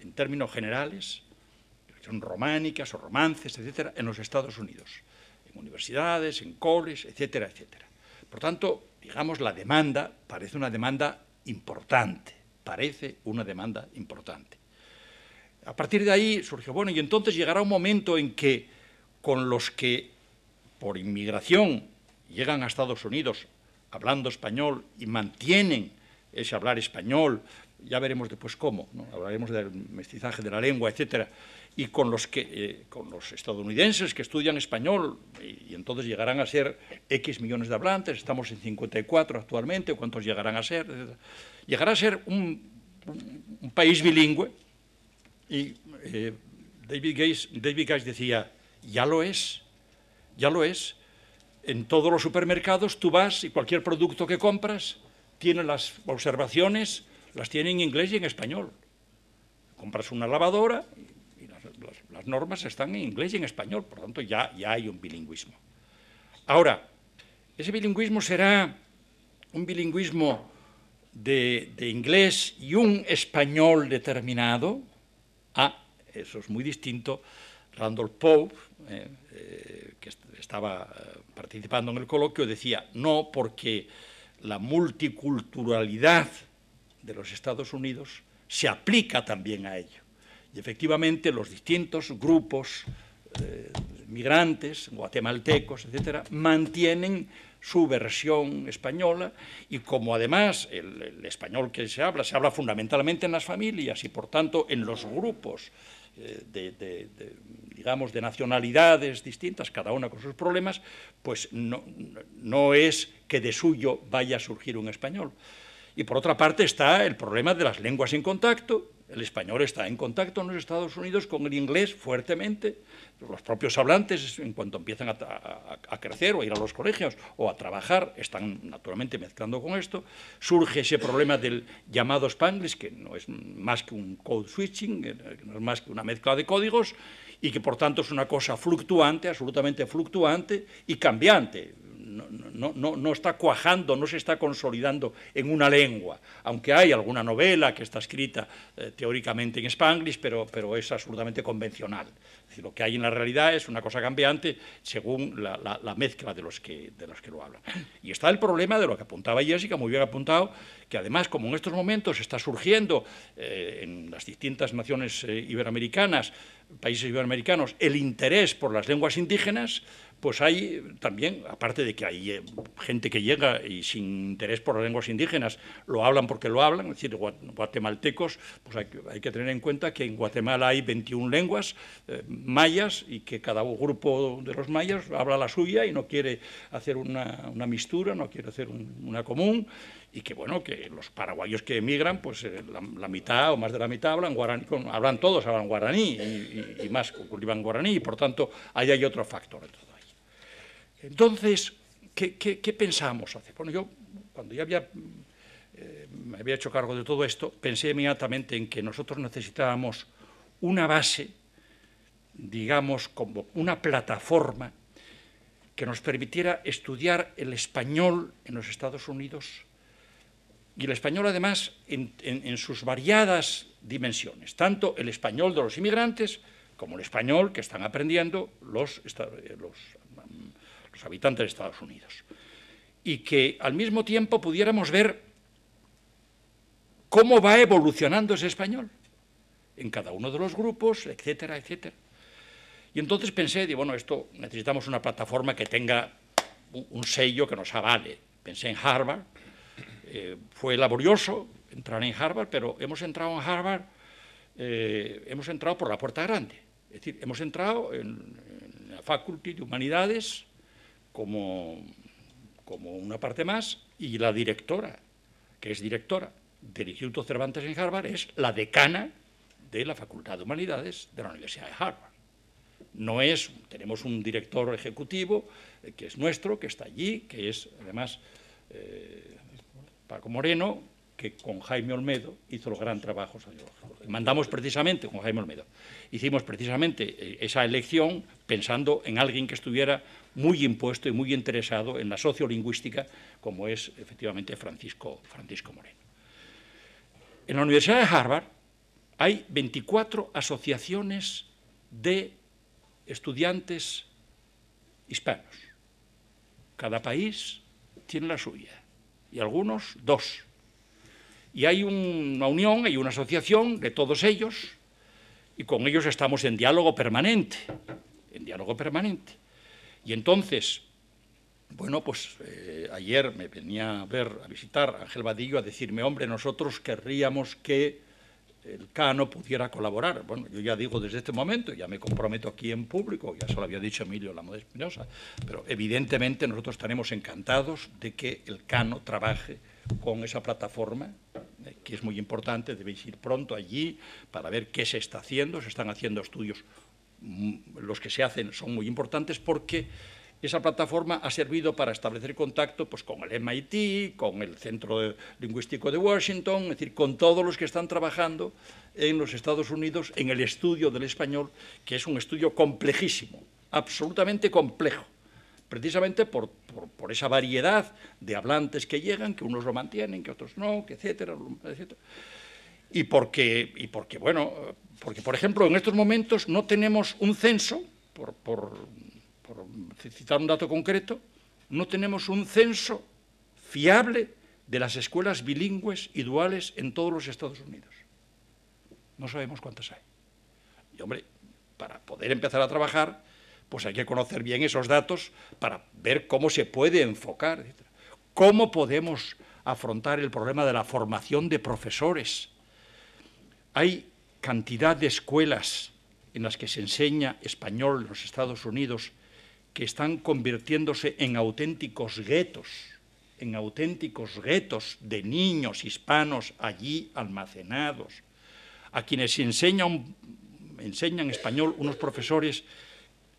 G: en términos generales, son románicas o romances, etcétera, en los Estados Unidos, en universidades, en coles, etcétera, etcétera. Por tanto, digamos, la demanda parece una demanda importante parece una demanda importante. A partir de ahí surgió, bueno, y entonces llegará un momento en que con los que por inmigración llegan a Estados Unidos hablando español y mantienen ese hablar español, ya veremos después cómo, hablaremos del mestizaje de la lengua, etc., y con los, que, eh, con los estadounidenses que estudian español, y, entonces llegarán a ser X millones de hablantes, estamos en 54 actualmente, ¿cuántos llegarán a ser? llegará a ser un, país bilingüe. Y eh, David, Gates, decía, ya lo es, ya lo es. En todos los supermercados tú vas y cualquier producto que compras tiene las observaciones, las tiene en inglés y en español. Compras una lavadora y las, normas están en inglés y en español, por lo tanto ya, ya hay un bilingüismo. Ahora, ese bilingüismo será un bilingüismo de, inglés y un español determinado, ah, eso es muy distinto, Randall Pope, eh, eh, que estaba eh, participando en el coloquio, decía, no porque la multiculturalidad de los Estados Unidos se aplica también a ello. Y efectivamente los distintos grupos migrantes, guatemaltecos, etc., mantienen su versión española y como además el, español que se habla se habla fundamentalmente en las familias y por tanto en los grupos eh, de, digamos de nacionalidades distintas, cada una con sus problemas, pues no, no es que de suyo vaya a surgir un español. Y por otra parte está el problema de las lenguas en contacto, el español está en contacto en los Estados Unidos con el inglés fuertemente. Los propios hablantes, en cuanto empiezan a, crecer o a ir a los colegios o a trabajar, están naturalmente mezclando con esto. Surge ese problema del llamado Spanglish, que no es más que un code switching, eh, no es más que una mezcla de códigos, y que por tanto es una cosa fluctuante, absolutamente fluctuante y cambiante no, está cuajando, no se está consolidando en una lengua, aunque hay alguna novela que está escrita eh, teóricamente en Spanglish, pero, es absolutamente convencional. lo que hay en la realidad es una cosa cambiante según la, mezcla de los, que, lo hablan. Y está el problema de lo que apuntaba Jessica, muy bien apuntado, que además, como en estos momentos está surgiendo eh, en las distintas naciones eh, iberoamericanas, países iberoamericanos, el interés por las lenguas indígenas, pues hay también, aparte de que hay eh, gente que llega y sin interés por las lenguas indígenas, lo hablan porque lo hablan, es decir, guatemaltecos, pues hay, hay que tener en cuenta que en Guatemala hay 21 lenguas eh, mayas y que cada grupo de los mayas habla la suya y no quiere hacer una, mistura, no quiere hacer una común y que bueno, que los paraguayos que emigran, pues eh, la, mitad o más de la mitad hablan guaraní, hablan todos, hablan guaraní y, más cultivan guaraní y por tanto ahí hay otro factor. Entonces, ¿qué, pensamos hacer? Bueno, yo cuando ya había, eh, me había hecho cargo de todo esto, pensé inmediatamente en que nosotros necesitábamos una base, digamos, como una plataforma que nos permitiera estudiar el español en los Estados Unidos y el español además en, sus variadas dimensiones, tanto el español de los inmigrantes como el español que están aprendiendo los, eh, los los habitantes de Estados Unidos, y que al mismo tiempo pudiéramos ver cómo va evolucionando ese español en cada uno de los grupos, etcétera, etcétera. Y entonces pensé, digo, bueno, esto necesitamos una plataforma que tenga un, sello que nos avale. Pensé en Harvard, eh, fue laborioso entrar en Harvard, pero hemos entrado en Harvard, eh, hemos entrado por la puerta grande. Es decir, hemos entrado en, en la Faculty de Humanidades como, como una parte más, y la directora, que es directora del Instituto Cervantes en Harvard, es la decana de la Facultad de Humanidades de la Universidad de Harvard. No es, tenemos un director ejecutivo eh, que es nuestro, que está allí, que es además eh, Paco Moreno, que con Jaime Olmedo hizo los gran trabajos. Mandamos precisamente, con Jaime Olmedo, hicimos precisamente eh, esa elección pensando en alguien que estuviera muy impuesto y muy interesado en la sociolingüística, como es efectivamente Francisco, Francisco Moreno. En la Universidad de Harvard hay 24 asociaciones de estudiantes hispanos. Cada país tiene la suya, y algunos dos. Y hay una unión, hay una asociación de todos ellos, y con ellos estamos en diálogo permanente, en diálogo permanente. Y entonces, bueno, pues eh, ayer me venía a ver, a visitar Ángel Vadillo a decirme, hombre, nosotros querríamos que el Cano pudiera colaborar. Bueno, yo ya digo desde este momento, ya me comprometo aquí en público, ya se lo había dicho Emilio Lamo de Espinosa, pero evidentemente nosotros estaremos encantados de que el Cano trabaje con esa plataforma, eh, que es muy importante, debéis ir pronto allí para ver qué se está haciendo, se están haciendo estudios Mm, los que se hacen son muy importantes porque esa plataforma ha servido para establecer contacto pues, con el MIT, con el Centro Lingüístico de Washington, es decir, con todos los que están trabajando en los Estados Unidos en el estudio del español, que es un estudio complejísimo, absolutamente complejo, precisamente por, por, esa variedad de hablantes que llegan, que unos lo mantienen, que otros no, que etcétera, etcétera y porque, y porque, bueno, porque, por ejemplo, en estos momentos no tenemos un censo, por, citar un dato concreto, no tenemos un censo fiable de las escuelas bilingües y duales en todos los Estados Unidos. No sabemos cuántas hay. Y, hombre, para poder empezar a trabajar, pues hay que conocer bien esos datos para ver cómo se puede enfocar, ¿Cómo podemos afrontar el problema de la formación de profesores? Hay cantidad de escuelas en las que se enseña español en los Estados Unidos que están convirtiéndose en auténticos guetos, en auténticos guetos de niños hispanos allí almacenados, a quienes enseñan, español unos profesores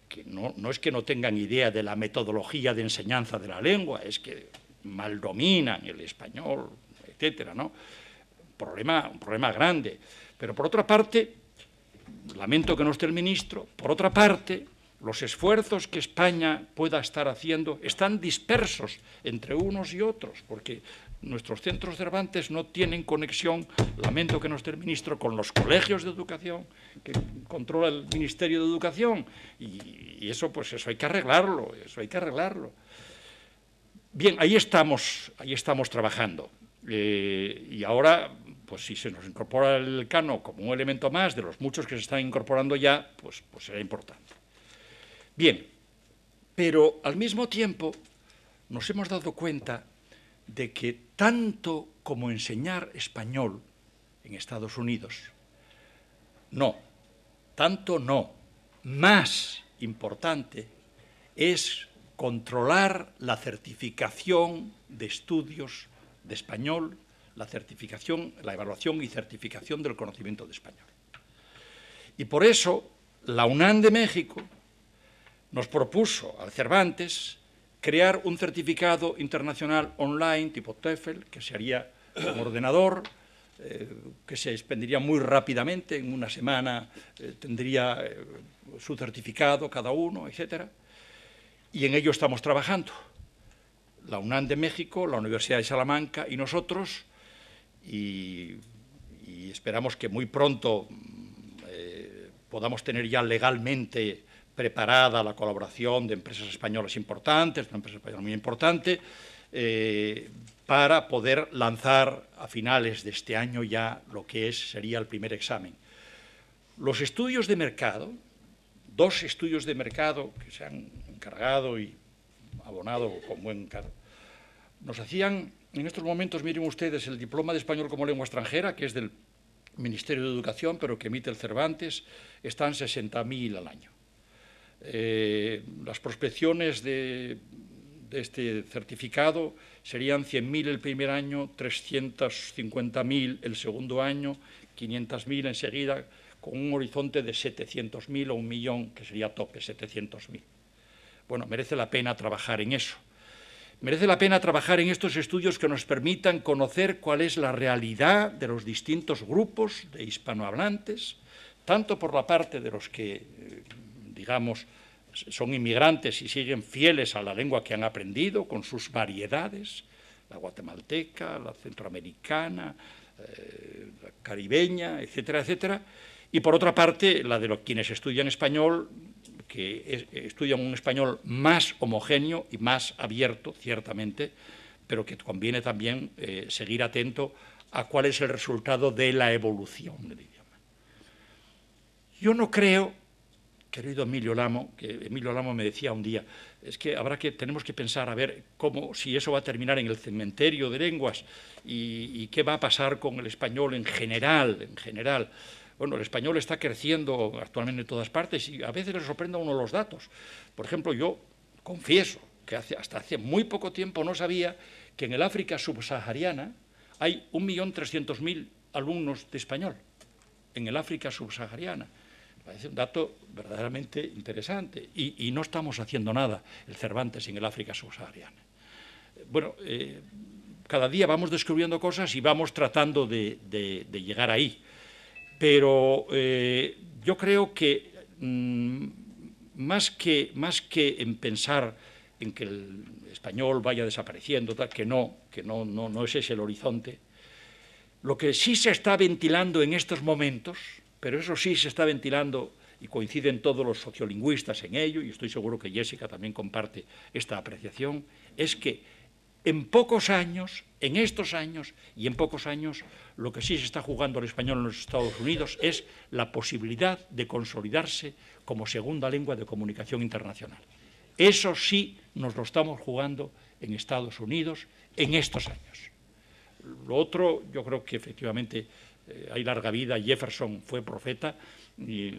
G: que no, es que no tengan idea de la metodología de enseñanza de la lengua, es que mal dominan el español, etcétera, ¿no? Problema, un problema grande. Pero por otra parte, lamento que no esté el ministro, por otra parte, los esfuerzos que España pueda estar haciendo están dispersos entre unos y otros, porque nuestros centros Cervantes no tienen conexión, lamento que no esté el ministro, con los colegios de educación que controla el Ministerio de Educación. Y, eso, pues eso hay que arreglarlo, eso hay que arreglarlo. Bien, ahí estamos, ahí estamos trabajando. Eh, y ahora pues si se nos incorpora el cano como un elemento más de los muchos que se están incorporando ya, pues, pues será importante. Bien, pero al mismo tiempo nos hemos dado cuenta de que tanto como enseñar español en Estados Unidos, no, tanto no, más importante es controlar la certificación de estudios de español la certificación, la evaluación y certificación del conocimiento de español. Y por eso la UNAM de México nos propuso al Cervantes crear un certificado internacional online tipo TEFL, que se haría con ordenador, eh, que se expendería muy rápidamente, en una semana eh, tendría eh, su certificado cada uno, etc. Y en ello estamos trabajando. La UNAM de México, la Universidad de Salamanca y nosotros y, esperamos que muy pronto mm, eh, podamos tener ya legalmente preparada la colaboración de empresas españolas importantes, una empresa española muy importante, eh, para poder lanzar a finales de este año ya lo que es, sería el primer examen. Los estudios de mercado, dos estudios de mercado que se han encargado y abonado con buen cargo, nos hacían en estos momentos miren ustedes el diploma de español como lengua extranjera, que es del Ministerio de Educación, pero que emite el Cervantes, están 60.000 al año. Eh, las prospecciones de, de, este certificado serían 100.000 el primer año, 350.000 el segundo año, 500.000 enseguida, con un horizonte de 700.000 o un millón, que sería tope, 700.000. Bueno, merece la pena trabajar en eso. Merece la pena trabajar en estos estudios que nos permitan conocer cuál es la realidad de los distintos grupos de hispanohablantes, tanto por la parte de los que, eh, digamos, son inmigrantes y siguen fieles a la lengua que han aprendido, con sus variedades, la guatemalteca, la centroamericana, eh, la caribeña, etcétera, etcétera, y por otra parte la de los, quienes estudian español que estudian un español más homogéneo y más abierto, ciertamente, pero que conviene también eh, seguir atento a cuál es el resultado de la evolución del idioma. Yo no creo, querido Emilio Lamo, que Emilio Lamo me decía un día, es que habrá que, tenemos que pensar a ver cómo, si eso va a terminar en el cementerio de lenguas y, y qué va a pasar con el español en general, en general. Bueno, el español está creciendo actualmente en todas partes y a veces le sorprende a uno los datos. Por ejemplo, yo confieso que hace, hasta hace muy poco tiempo no sabía que en el África subsahariana hay 1.300.000 alumnos de español, en el África subsahariana. Parece un dato verdaderamente interesante y, no estamos haciendo nada el Cervantes en el África subsahariana. Bueno, eh, cada día vamos descubriendo cosas y vamos tratando de llegar ahí. Pero eh, yo creo que mm, más, que, más que en pensar en que el español vaya desapareciendo, tal, que no, que no, no, no ese es el horizonte, lo que sí se está ventilando en estos momentos, pero eso sí se está ventilando y coinciden todos los sociolingüistas en ello, y estoy seguro que Jessica también comparte esta apreciación, es que en pocos años, en estos años y en pocos años, lo que sí se está jugando el español en los Estados Unidos es la posibilidad de consolidarse como segunda lengua de comunicación internacional. Eso sí nos lo estamos jugando en Estados Unidos en estos años. Lo otro, yo creo que efectivamente eh, hay larga vida, Jefferson fue profeta y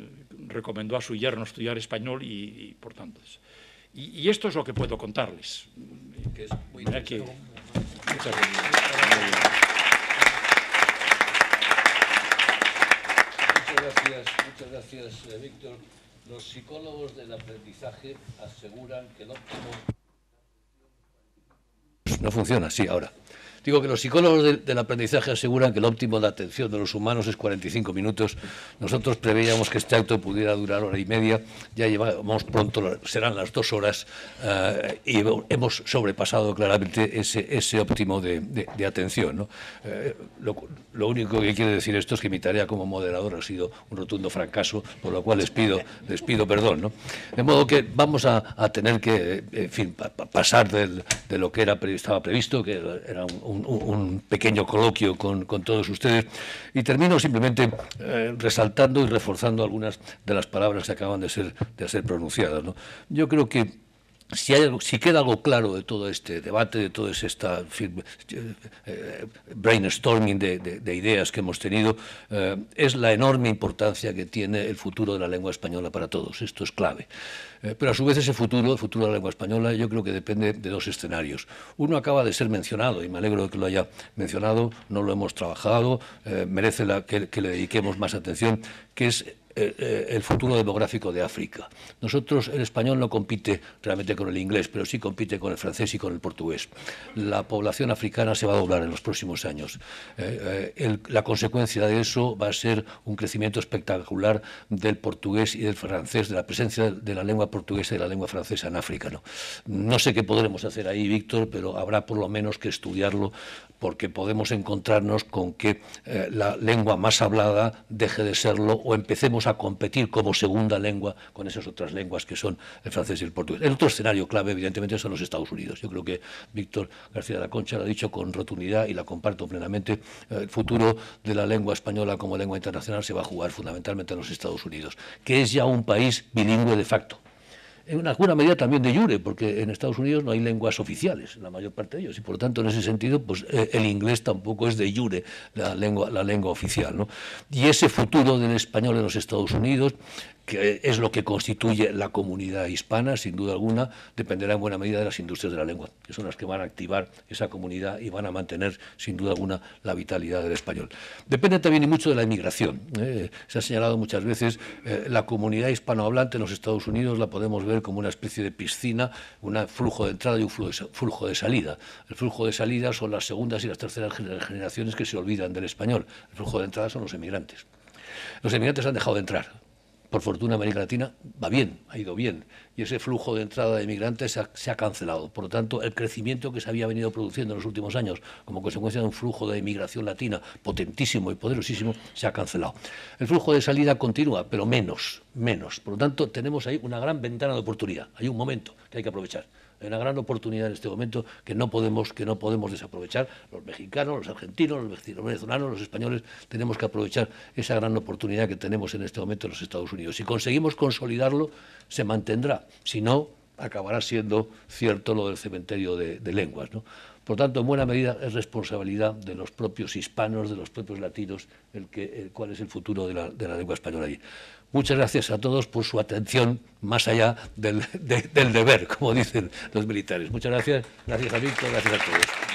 G: recomendó a su yerno estudiar español y, por tanto... Y, y esto es lo que puedo contarles. Que es muy que, muchas
B: gracias. muchas gracias, eh, Víctor. Los psicólogos del aprendizaje aseguran que el óptimo... No funciona, sí, ahora. Digo que los psicólogos del aprendizaje aseguran que el óptimo de atención de los humanos es 45 minutos. Nosotros preveíamos que este acto pudiera durar hora y media. Ya llevamos pronto, serán las dos horas, eh, y hemos sobrepasado claramente ese, ese óptimo de, atención. Eh, lo, único que quiere decir esto es que mi tarea como moderador ha sido un rotundo fracaso, por lo cual les pido, les perdón. De modo que vamos a, tener que, eh, en fin, pasar de lo que era estaba previsto, que era un un, pequeño coloquio con, todos ustedes. Y termino simplemente eh, resaltando y reforzando algunas de las palabras que acaban de ser, de ser pronunciadas. Yo creo que si, queda algo claro de todo este debate, de todo este eh, brainstorming de, ideas que hemos tenido, eh, es la enorme importancia que tiene el futuro de la lengua española para todos. Esto es clave. Eh, pero a su vez ese futuro, el futuro de la lengua española, yo creo que depende de dos escenarios. Uno acaba de ser mencionado, y me alegro de que lo haya mencionado, no lo hemos trabajado, merece que le dediquemos más atención, que es eh, eh, el futuro demográfico de África. Nosotros, el español no compite realmente con el inglés, pero sí compite con el francés y con el portugués. La población africana se va a doblar en los próximos años. Eh, la consecuencia de eso va a ser un crecimiento espectacular del portugués y del francés, de la presencia de la lengua portuguesa y de la lengua francesa en África. No, no sé qué podremos hacer ahí, Víctor, pero habrá por lo menos que estudiarlo porque podemos encontrarnos con que eh, la lengua más hablada deje de serlo o empecemos a competir como segunda lengua con esas otras lenguas que son el francés y el portugués. El otro escenario clave, evidentemente, son los Estados Unidos. Yo creo que Víctor García de la Concha lo ha dicho con rotundidad y la comparto plenamente. Eh, el futuro de la lengua española como lengua internacional se va a jugar fundamentalmente en los Estados Unidos, que es ya un país bilingüe de facto en alguna medida también de jure, porque en Estados Unidos no hay lenguas oficiales, la mayor parte de ellos, y por lo tanto en ese sentido pues, eh, el inglés tampoco es de jure la lengua, la lengua oficial. Y ese futuro del español en los Estados Unidos, que es lo que constituye la comunidad hispana, sin duda alguna, dependerá en buena medida de las industrias de la lengua, que son las que van a activar esa comunidad y van a mantener, sin duda alguna, la vitalidad del español. Depende también y mucho de la inmigración. ¿eh? se ha señalado muchas veces eh, la comunidad hispanohablante en los Estados Unidos la podemos ver como una especie de piscina, un flujo de entrada y un flujo de salida. El flujo de salida son las segundas y las terceras generaciones que se olvidan del español. El flujo de entrada son los emigrantes. Los emigrantes han dejado de entrar por fortuna América Latina va bien, ha ido bien, y ese flujo de entrada de migrantes se ha, se ha, cancelado. Por lo tanto, el crecimiento que se había venido produciendo en los últimos años como consecuencia de un flujo de inmigración latina potentísimo y poderosísimo se ha cancelado. El flujo de salida continúa, pero menos, menos. Por lo tanto, tenemos ahí una gran ventana de oportunidad. Hay un momento que hay que aprovechar una gran oportunidad en este momento que no podemos, que no podemos desaprovechar. Los mexicanos, los argentinos, los venezolanos, los españoles, tenemos que aprovechar esa gran oportunidad que tenemos en este momento en los Estados Unidos. Si conseguimos consolidarlo, se mantendrá. Si no, acabará siendo cierto lo del cementerio de, lenguas. ¿no? Por tanto, en buena medida es responsabilidad de los propios hispanos, de los propios latinos, el cuál es el futuro de la, de la lengua española allí. Muchas gracias a todos por su atención más allá del, deber, como dicen los militares. Muchas gracias, gracias a Víctor, gracias a todos.